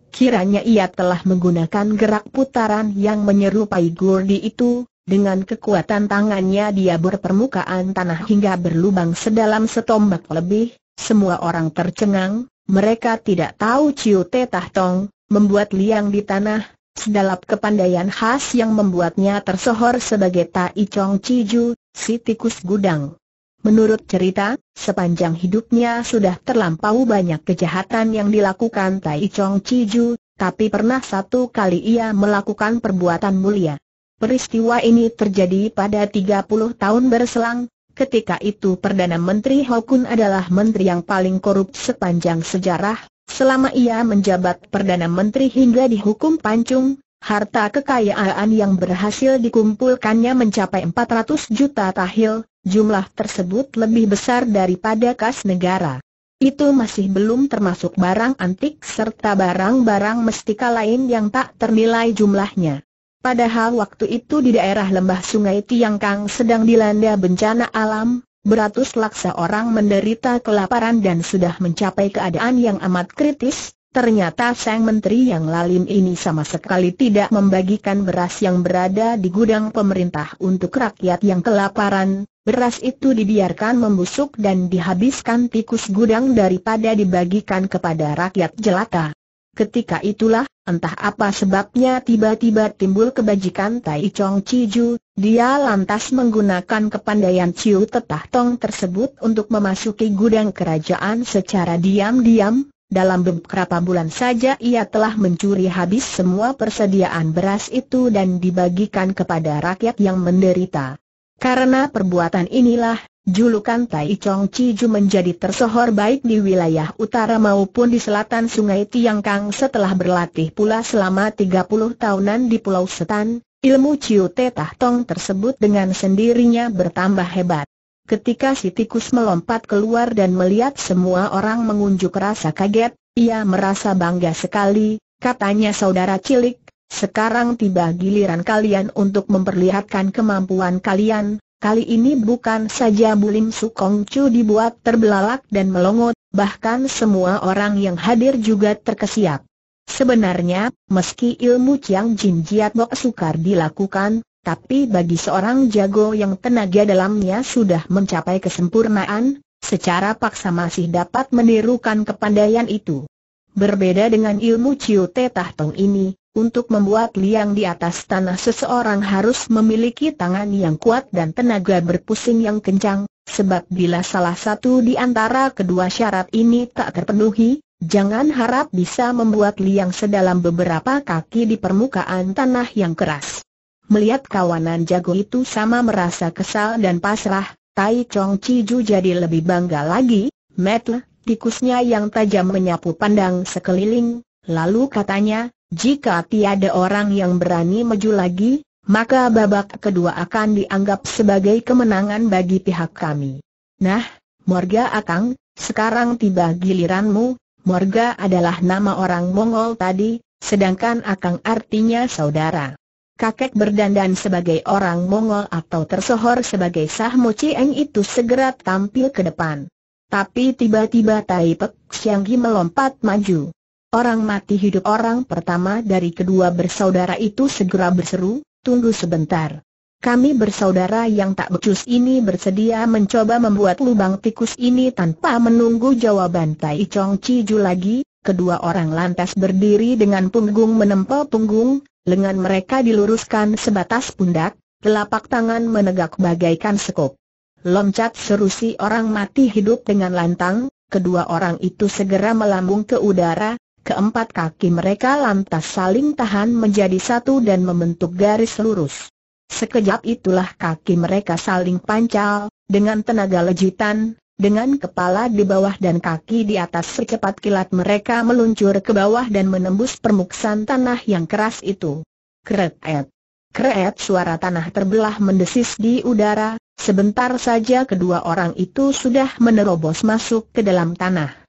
Kiranya ia telah menggunakan gerak putaran yang menyerupai gurdi itu, dengan kekuatan tangannya dia berpermukaan tanah hingga berlubang sedalam setombak lebih, semua orang tercengang, mereka tidak tahu Ciu Te Tong, membuat liang di tanah, sedalap kepandaian khas yang membuatnya tersohor sebagai Tai Chong Ciju, si tikus gudang. Menurut cerita, sepanjang hidupnya sudah terlampau banyak kejahatan yang dilakukan Tai Chong Ciju, tapi pernah satu kali ia melakukan perbuatan mulia. Peristiwa ini terjadi pada 30 tahun berselang, ketika itu Perdana Menteri Hokun adalah menteri yang paling korup sepanjang sejarah, selama ia menjabat Perdana Menteri hingga dihukum pancung, harta kekayaan yang berhasil dikumpulkannya mencapai 400 juta tahil, jumlah tersebut lebih besar daripada kas negara. Itu masih belum termasuk barang antik serta barang-barang mestika lain yang tak ternilai jumlahnya. Padahal waktu itu di daerah lembah sungai Tiangkang sedang dilanda bencana alam, beratus laksa orang menderita kelaparan dan sudah mencapai keadaan yang amat kritis, ternyata sang menteri yang lalim ini sama sekali tidak membagikan beras yang berada di gudang pemerintah untuk rakyat yang kelaparan, beras itu dibiarkan membusuk dan dihabiskan tikus gudang daripada dibagikan kepada rakyat jelata. Ketika itulah, Entah apa sebabnya tiba-tiba timbul kebajikan Tai Chong Ciju, dia lantas menggunakan kepandaian Ciu Tetah Tong tersebut untuk memasuki gudang kerajaan secara diam-diam, dalam beberapa bulan saja ia telah mencuri habis semua persediaan beras itu dan dibagikan kepada rakyat yang menderita. Karena perbuatan inilah, Julukan Tai Chong Chiju menjadi tersohor baik di wilayah utara maupun di selatan sungai Tiangkang setelah berlatih pula selama 30 tahunan di Pulau Setan, ilmu Ciu Te Tah Tong tersebut dengan sendirinya bertambah hebat. Ketika si tikus melompat keluar dan melihat semua orang mengunjuk rasa kaget, ia merasa bangga sekali, katanya saudara cilik, sekarang tiba giliran kalian untuk memperlihatkan kemampuan kalian, Kali ini bukan saja Bulim Sukong Chu dibuat terbelalak dan melongot, bahkan semua orang yang hadir juga terkesiap. Sebenarnya, meski ilmu Chiang Jin Jiat Bok sukar dilakukan, tapi bagi seorang jago yang tenaga dalamnya sudah mencapai kesempurnaan, secara paksa masih dapat menirukan kepandaian itu. Berbeda dengan ilmu Chiu Te Tah Tong ini, untuk membuat liang di atas tanah seseorang harus memiliki tangan yang kuat dan tenaga berpusing yang kencang, sebab bila salah satu di antara kedua syarat ini tak terpenuhi, jangan harap bisa membuat liang sedalam beberapa kaki di permukaan tanah yang keras. Melihat kawanan jago itu sama merasa kesal dan pasrah, Tai Chong Ciju jadi lebih bangga lagi, Metle, tikusnya yang tajam menyapu pandang sekeliling, lalu katanya, jika tiada orang yang berani maju lagi, maka babak kedua akan dianggap sebagai kemenangan bagi pihak kami. Nah, Morga Akang, sekarang tiba giliranmu, Morga adalah nama orang Mongol tadi, sedangkan Akang artinya saudara. Kakek berdandan sebagai orang Mongol atau tersohor sebagai Sah Cieng itu segera tampil ke depan. Tapi tiba-tiba Tai Pek Xianggi melompat maju. Orang mati hidup orang pertama dari kedua bersaudara itu segera berseru, tunggu sebentar. Kami bersaudara yang tak becus ini bersedia mencoba membuat lubang tikus ini tanpa menunggu jawaban Tai Chong Ciju lagi, kedua orang lantas berdiri dengan punggung menempel punggung, lengan mereka diluruskan sebatas pundak, telapak tangan menegak bagaikan sekop. Loncat seru si orang mati hidup dengan lantang, kedua orang itu segera melambung ke udara, Keempat kaki mereka lantas saling tahan menjadi satu dan membentuk garis lurus. Sekejap itulah kaki mereka saling pancal, dengan tenaga lejitan, dengan kepala di bawah dan kaki di atas secepat kilat mereka meluncur ke bawah dan menembus permukaan tanah yang keras itu. Kreet. Kreet suara tanah terbelah mendesis di udara, sebentar saja kedua orang itu sudah menerobos masuk ke dalam tanah.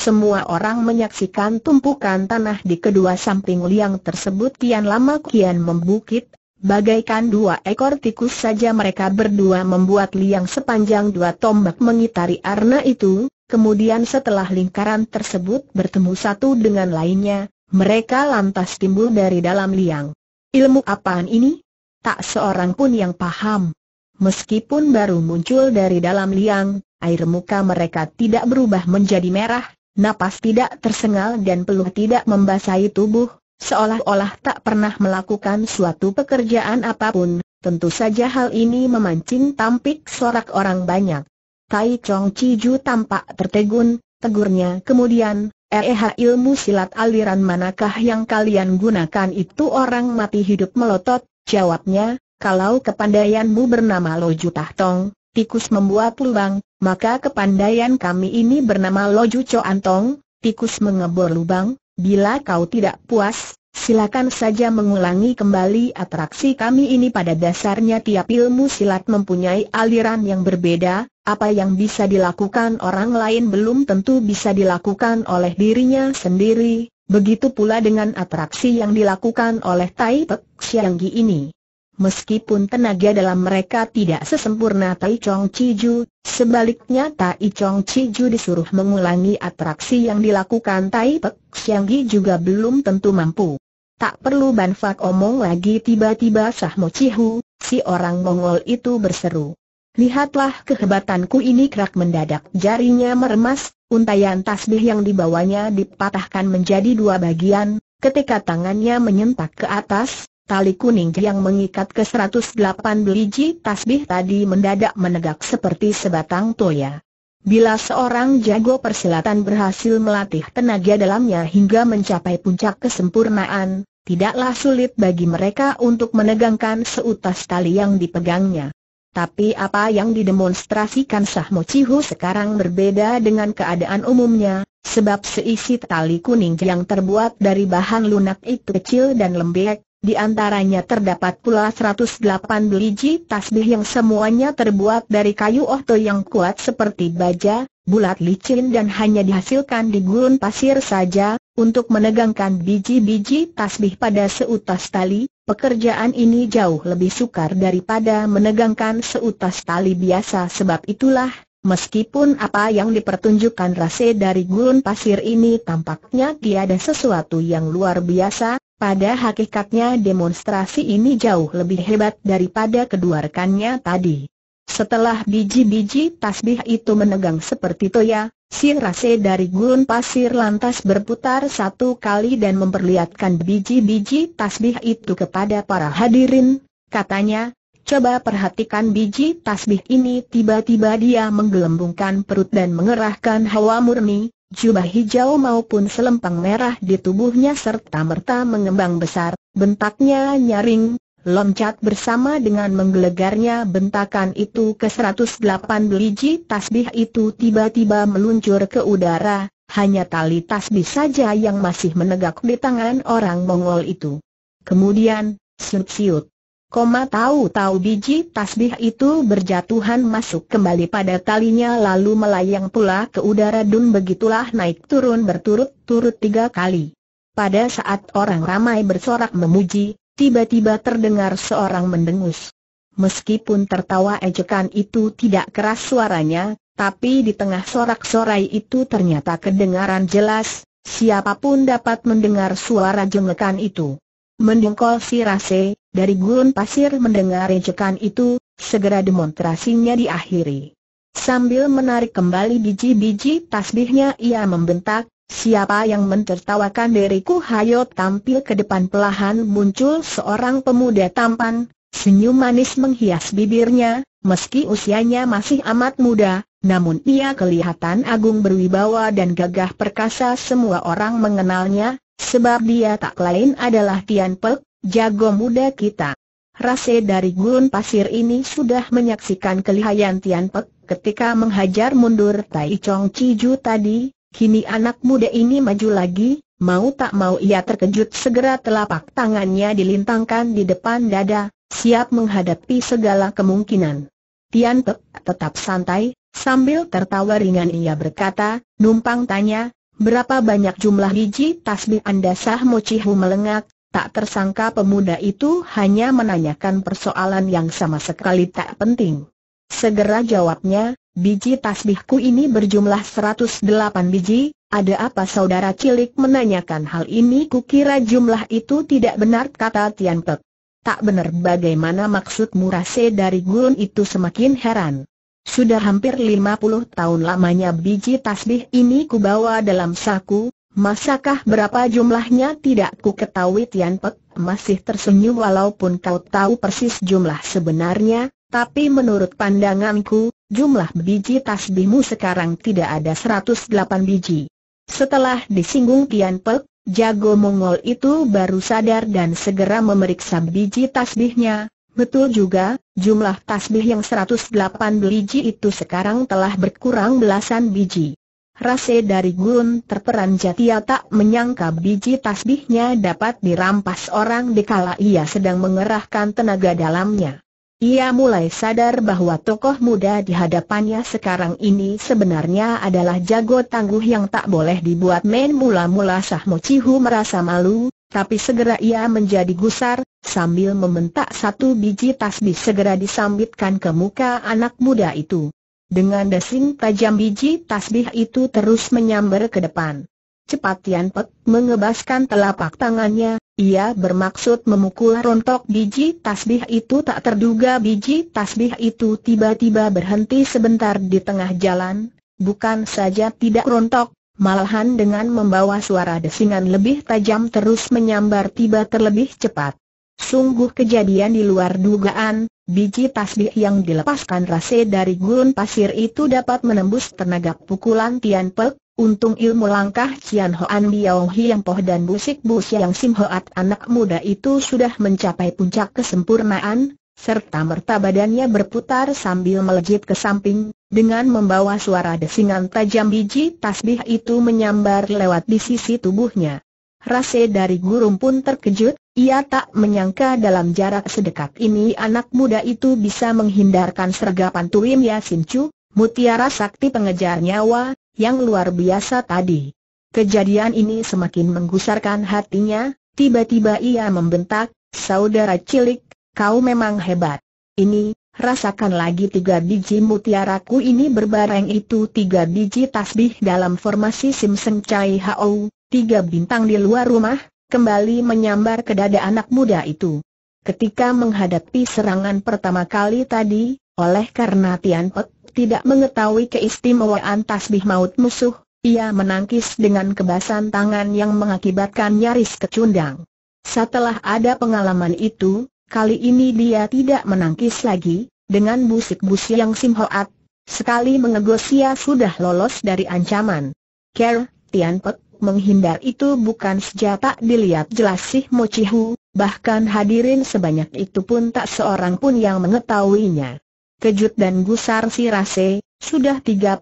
Semua orang menyaksikan tumpukan tanah di kedua samping liang tersebut kian lama kian membukit, bagaikan dua ekor tikus saja mereka berdua membuat liang sepanjang dua tombak mengitari arna itu, kemudian setelah lingkaran tersebut bertemu satu dengan lainnya, mereka lantas timbul dari dalam liang. Ilmu apaan ini? Tak seorang pun yang paham. Meskipun baru muncul dari dalam liang, air muka mereka tidak berubah menjadi merah, napas tidak tersengal dan peluh tidak membasahi tubuh, seolah-olah tak pernah melakukan suatu pekerjaan apapun. Tentu saja hal ini memancing tampik sorak orang banyak. Tai Chong Ciju tampak tertegun, tegurnya kemudian, Eh ilmu silat aliran manakah yang kalian gunakan itu orang mati hidup melotot, jawabnya, kalau kepandaianmu bernama Loju Tahtong, tikus membuat lubang, maka kepandaian kami ini bernama Loju Cho Antong, tikus mengebor lubang, bila kau tidak puas, silakan saja mengulangi kembali atraksi kami ini pada dasarnya tiap ilmu silat mempunyai aliran yang berbeda, apa yang bisa dilakukan orang lain belum tentu bisa dilakukan oleh dirinya sendiri, begitu pula dengan atraksi yang dilakukan oleh Tai Pek Sianggi ini. Meskipun tenaga dalam mereka tidak sesempurna Tai Chong Chiju, sebaliknya Tai Chong Chiju disuruh mengulangi atraksi yang dilakukan Tai Pek Siang Gi juga belum tentu mampu. Tak perlu Ban Fak omong lagi tiba-tiba Sah Mo Chihu, si orang Mongol itu berseru. Lihatlah kehebatanku ini kerak mendadak jarinya meremas, untayan tasbih yang dibawanya dipatahkan menjadi dua bagian, ketika tangannya menyentak ke atas, Tali kuning yang mengikat ke 108 biji tasbih tadi mendadak menegak seperti sebatang toya. Bila seorang jago persilatan berhasil melatih tenaga dalamnya hingga mencapai puncak kesempurnaan, tidaklah sulit bagi mereka untuk menegangkan seutas tali yang dipegangnya. Tapi apa yang didemonstrasikan Sah Cihu sekarang berbeda dengan keadaan umumnya, sebab seisi tali kuning yang terbuat dari bahan lunak itu kecil dan lembek, di antaranya terdapat pula 108 biji tasbih yang semuanya terbuat dari kayu ohto yang kuat seperti baja, bulat licin dan hanya dihasilkan di gurun pasir saja, untuk menegangkan biji-biji tasbih pada seutas tali, pekerjaan ini jauh lebih sukar daripada menegangkan seutas tali biasa sebab itulah, meskipun apa yang dipertunjukkan rase dari gurun pasir ini tampaknya tiada sesuatu yang luar biasa, pada hakikatnya demonstrasi ini jauh lebih hebat daripada kedua rekannya tadi. Setelah biji-biji tasbih itu menegang seperti toya, si rase dari gurun pasir lantas berputar satu kali dan memperlihatkan biji-biji tasbih itu kepada para hadirin, katanya, Coba perhatikan biji tasbih ini tiba-tiba dia menggelembungkan perut dan mengerahkan hawa murni, jubah hijau maupun selempang merah di tubuhnya serta-merta mengembang besar, bentaknya nyaring, loncat bersama dengan menggelegarnya bentakan itu ke 108 beliji tasbih itu tiba-tiba meluncur ke udara, hanya tali tasbih saja yang masih menegak di tangan orang Mongol itu. Kemudian, siut-siut. Koma tahu-tahu biji tasbih itu berjatuhan masuk kembali pada talinya lalu melayang pula ke udara dun begitulah naik turun berturut-turut tiga kali. Pada saat orang ramai bersorak memuji, tiba-tiba terdengar seorang mendengus. Meskipun tertawa ejekan itu tidak keras suaranya, tapi di tengah sorak-sorai itu ternyata kedengaran jelas, siapapun dapat mendengar suara jengekan itu. Mendengkol si Rase, dari gurun pasir mendengar ejekan itu, segera demonstrasinya diakhiri. Sambil menarik kembali biji-biji tasbihnya ia membentak, siapa yang mentertawakan diriku hayo tampil ke depan pelahan muncul seorang pemuda tampan, senyum manis menghias bibirnya, meski usianya masih amat muda, namun ia kelihatan agung berwibawa dan gagah perkasa semua orang mengenalnya, Sebab dia tak lain adalah Tian Pek, jago muda kita. Rase dari gurun pasir ini sudah menyaksikan kelihayan Tian Pek ketika menghajar mundur Tai Chong Ciju tadi, kini anak muda ini maju lagi, mau tak mau ia terkejut segera telapak tangannya dilintangkan di depan dada, siap menghadapi segala kemungkinan. Tian Pek tetap santai, Sambil tertawa ringan ia berkata, numpang tanya, berapa banyak jumlah biji tasbih Anda sah Mocihu melengak, tak tersangka pemuda itu hanya menanyakan persoalan yang sama sekali tak penting. Segera jawabnya, biji tasbihku ini berjumlah 108 biji, ada apa saudara cilik menanyakan hal ini kukira jumlah itu tidak benar kata Tian Pek. Tak benar bagaimana maksud Murase dari gun itu semakin heran. Sudah hampir 50 tahun lamanya biji tasbih ini kubawa dalam saku, masakah berapa jumlahnya tidak ku ketahui Tian Pek masih tersenyum walaupun kau tahu persis jumlah sebenarnya, tapi menurut pandanganku, jumlah biji tasbihmu sekarang tidak ada 108 biji. Setelah disinggung Tian Pek, jago Mongol itu baru sadar dan segera memeriksa biji tasbihnya, betul juga, jumlah tasbih yang 108 biji itu sekarang telah berkurang belasan biji. Rase dari Gun Terperanjatia tak menyangka biji tasbihnya dapat dirampas orang dikala ia sedang mengerahkan tenaga dalamnya. Ia mulai sadar bahwa tokoh muda di hadapannya sekarang ini sebenarnya adalah jago tangguh yang tak boleh dibuat main mula-mula Sah Mochihu merasa malu, tapi segera ia menjadi gusar, sambil membentak satu biji tasbih segera disambitkan ke muka anak muda itu. Dengan desing tajam biji tasbih itu terus menyambar ke depan. Cepat Tian Pek mengebaskan telapak tangannya, ia bermaksud memukul rontok biji tasbih itu tak terduga biji tasbih itu tiba-tiba berhenti sebentar di tengah jalan, bukan saja tidak rontok, malahan dengan membawa suara desingan lebih tajam terus menyambar tiba terlebih cepat. Sungguh kejadian di luar dugaan, biji tasbih yang dilepaskan rase dari gurun pasir itu dapat menembus tenaga pukulan Tian Pek, Untung ilmu langkah Cian Hoan Biao Hiang Poh dan Busik Bu yang Sim Hoat anak muda itu sudah mencapai puncak kesempurnaan, serta merta badannya berputar sambil melejit ke samping, dengan membawa suara desingan tajam biji tasbih itu menyambar lewat di sisi tubuhnya. Rase dari gurun pun terkejut, ia tak menyangka dalam jarak sedekat ini anak muda itu bisa menghindarkan sergapan Tuim Yasin Chu, Mutiara sakti pengejar nyawa, yang luar biasa tadi. Kejadian ini semakin menggusarkan hatinya, tiba-tiba ia membentak, saudara cilik, kau memang hebat. Ini, rasakan lagi tiga biji mutiaraku ini berbareng itu tiga biji tasbih dalam formasi Simpson Chai Hao, tiga bintang di luar rumah, kembali menyambar ke dada anak muda itu. Ketika menghadapi serangan pertama kali tadi, oleh karena Tian Pek tidak mengetahui keistimewaan tasbih maut musuh, ia menangkis dengan kebasan tangan yang mengakibatkan nyaris kecundang. Setelah ada pengalaman itu, kali ini dia tidak menangkis lagi, dengan busik-busik yang simhoat, sekali mengegos ia sudah lolos dari ancaman. Ker, Tian Pek, menghindar itu bukan senjata dilihat jelas sih Mochihu, bahkan hadirin sebanyak itu pun tak seorang pun yang mengetahuinya kejut dan gusar si Rase, sudah 30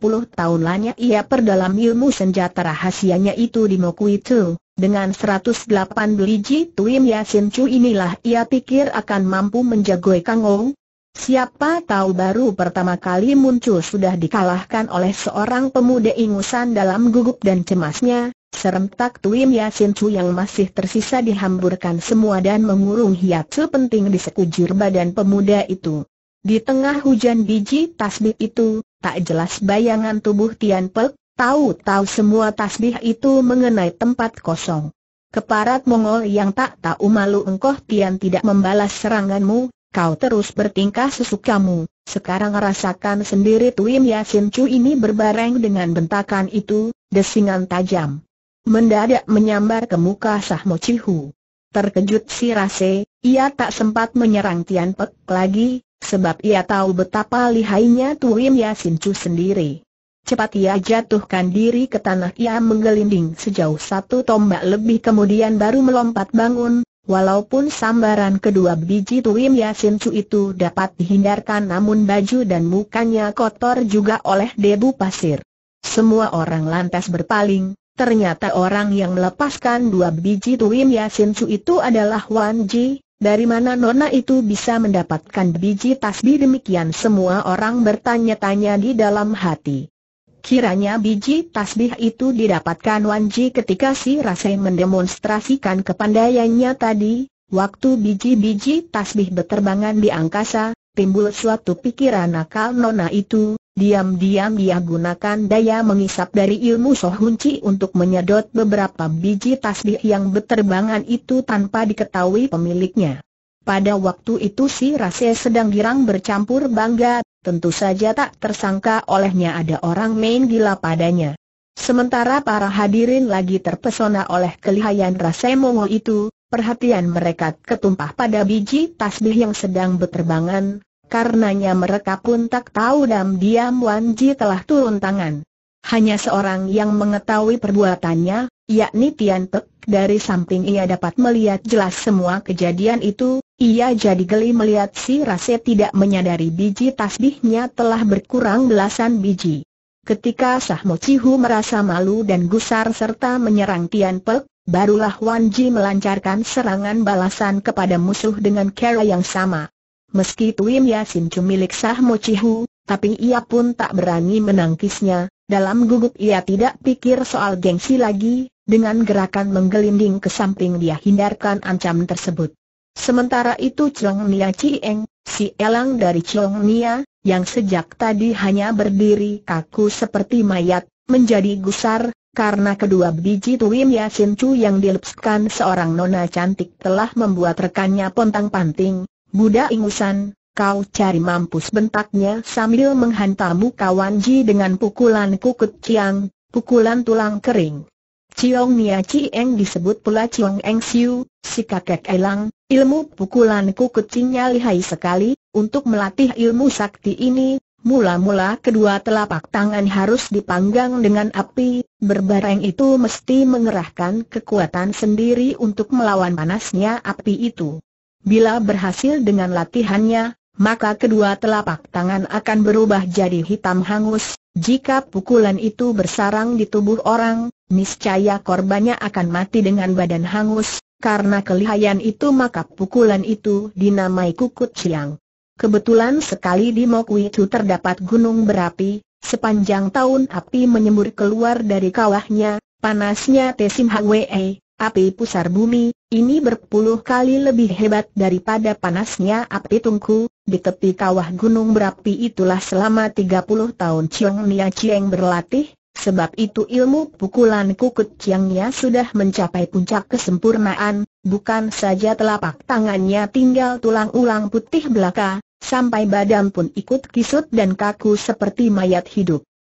lanyak ia perdalam ilmu senjata rahasianya itu di Mokui Tu. Dengan 108 biji Tuim Yasin Chu inilah ia pikir akan mampu menjagoi Kang Siapa tahu baru pertama kali muncul sudah dikalahkan oleh seorang pemuda ingusan dalam gugup dan cemasnya, serentak Tuim Yasin Chu yang masih tersisa dihamburkan semua dan mengurung hiat penting di sekujur badan pemuda itu. Di tengah hujan biji tasbih itu, tak jelas bayangan tubuh Tian Pek, tahu-tahu semua tasbih itu mengenai tempat kosong. Keparat Mongol yang tak tahu malu engkau Tian tidak membalas seranganmu, kau terus bertingkah sesukamu. Sekarang rasakan sendiri Tuim Yasin Chu ini berbareng dengan bentakan itu, desingan tajam. Mendadak menyambar ke muka Sahmo hu. Terkejut si Rase, ia tak sempat menyerang Tian Pek lagi, Sebab ia tahu betapa lihainya Tuim Yasin Chu sendiri. Cepat ia jatuhkan diri ke tanah ia menggelinding sejauh satu tombak lebih kemudian baru melompat bangun, Walaupun sambaran kedua biji Tuim Yasin Chu itu dapat dihindarkan namun baju dan mukanya kotor juga oleh debu pasir. Semua orang lantas berpaling, ternyata orang yang melepaskan dua biji Tuim Yasin Cu itu adalah Wan Ji, dari mana Nona itu bisa mendapatkan biji tasbih demikian semua orang bertanya-tanya di dalam hati. Kiranya biji tasbih itu didapatkan Wanji ketika si Rasai mendemonstrasikan kepandaiannya tadi, waktu biji-biji tasbih berterbangan di angkasa, timbul suatu pikiran nakal Nona itu, Diam-diam dia gunakan daya mengisap dari ilmu sohunci untuk menyedot beberapa biji tasbih yang berterbangan itu tanpa diketahui pemiliknya. Pada waktu itu si Rase sedang girang bercampur bangga, tentu saja tak tersangka olehnya ada orang main gila padanya. Sementara para hadirin lagi terpesona oleh kelihayan Rase mongol itu, perhatian mereka ketumpah pada biji tasbih yang sedang berterbangan, karenanya mereka pun tak tahu diam-diam Wan Ji telah turun tangan. Hanya seorang yang mengetahui perbuatannya, yakni Tian Pek, dari samping ia dapat melihat jelas semua kejadian itu, ia jadi geli melihat si Rase tidak menyadari biji tasbihnya telah berkurang belasan biji. Ketika Sah Mo Cihu merasa malu dan gusar serta menyerang Tian Pek, barulah Wan Ji melancarkan serangan balasan kepada musuh dengan cara yang sama. Meski Tuim Yasin Chu milik Sah Mo Chihu, tapi ia pun tak berani menangkisnya, dalam gugup ia tidak pikir soal gengsi lagi, dengan gerakan menggelinding ke samping dia hindarkan ancaman tersebut. Sementara itu Chong Nia Chieng, si elang dari Chong Nia, yang sejak tadi hanya berdiri kaku seperti mayat, menjadi gusar, karena kedua biji Tuim Yasin Chu yang dilepaskan seorang nona cantik telah membuat rekannya pontang-panting, Budak ingusan, kau cari mampus bentaknya sambil menghantamu kawan Ji dengan pukulan kukut ciang, pukulan tulang kering. Ciong Nia Cieng disebut pula Ciong Eng Siu, si kakek elang, ilmu pukulan kukut cinya lihai sekali, untuk melatih ilmu sakti ini, mula-mula kedua telapak tangan harus dipanggang dengan api, berbareng itu mesti mengerahkan kekuatan sendiri untuk melawan panasnya api itu. Bila berhasil dengan latihannya, maka kedua telapak tangan akan berubah jadi hitam hangus. Jika pukulan itu bersarang di tubuh orang, niscaya korbannya akan mati dengan badan hangus. Karena kelihayan itu maka pukulan itu dinamai kukut siang. Kebetulan sekali di itu terdapat gunung berapi, sepanjang tahun api menyembur keluar dari kawahnya, panasnya Tesim Hwe, api pusar bumi, ini berpuluh kali lebih hebat daripada panasnya api tungku, di tepi kawah gunung berapi itulah selama 30 tahun Chiang Nia Chiang berlatih, sebab itu ilmu pukulan kukut Chiang Nia sudah mencapai puncak kesempurnaan, bukan saja telapak tangannya tinggal tulang ulang putih belaka, sampai badan pun ikut kisut dan kaku seperti mayat hidup.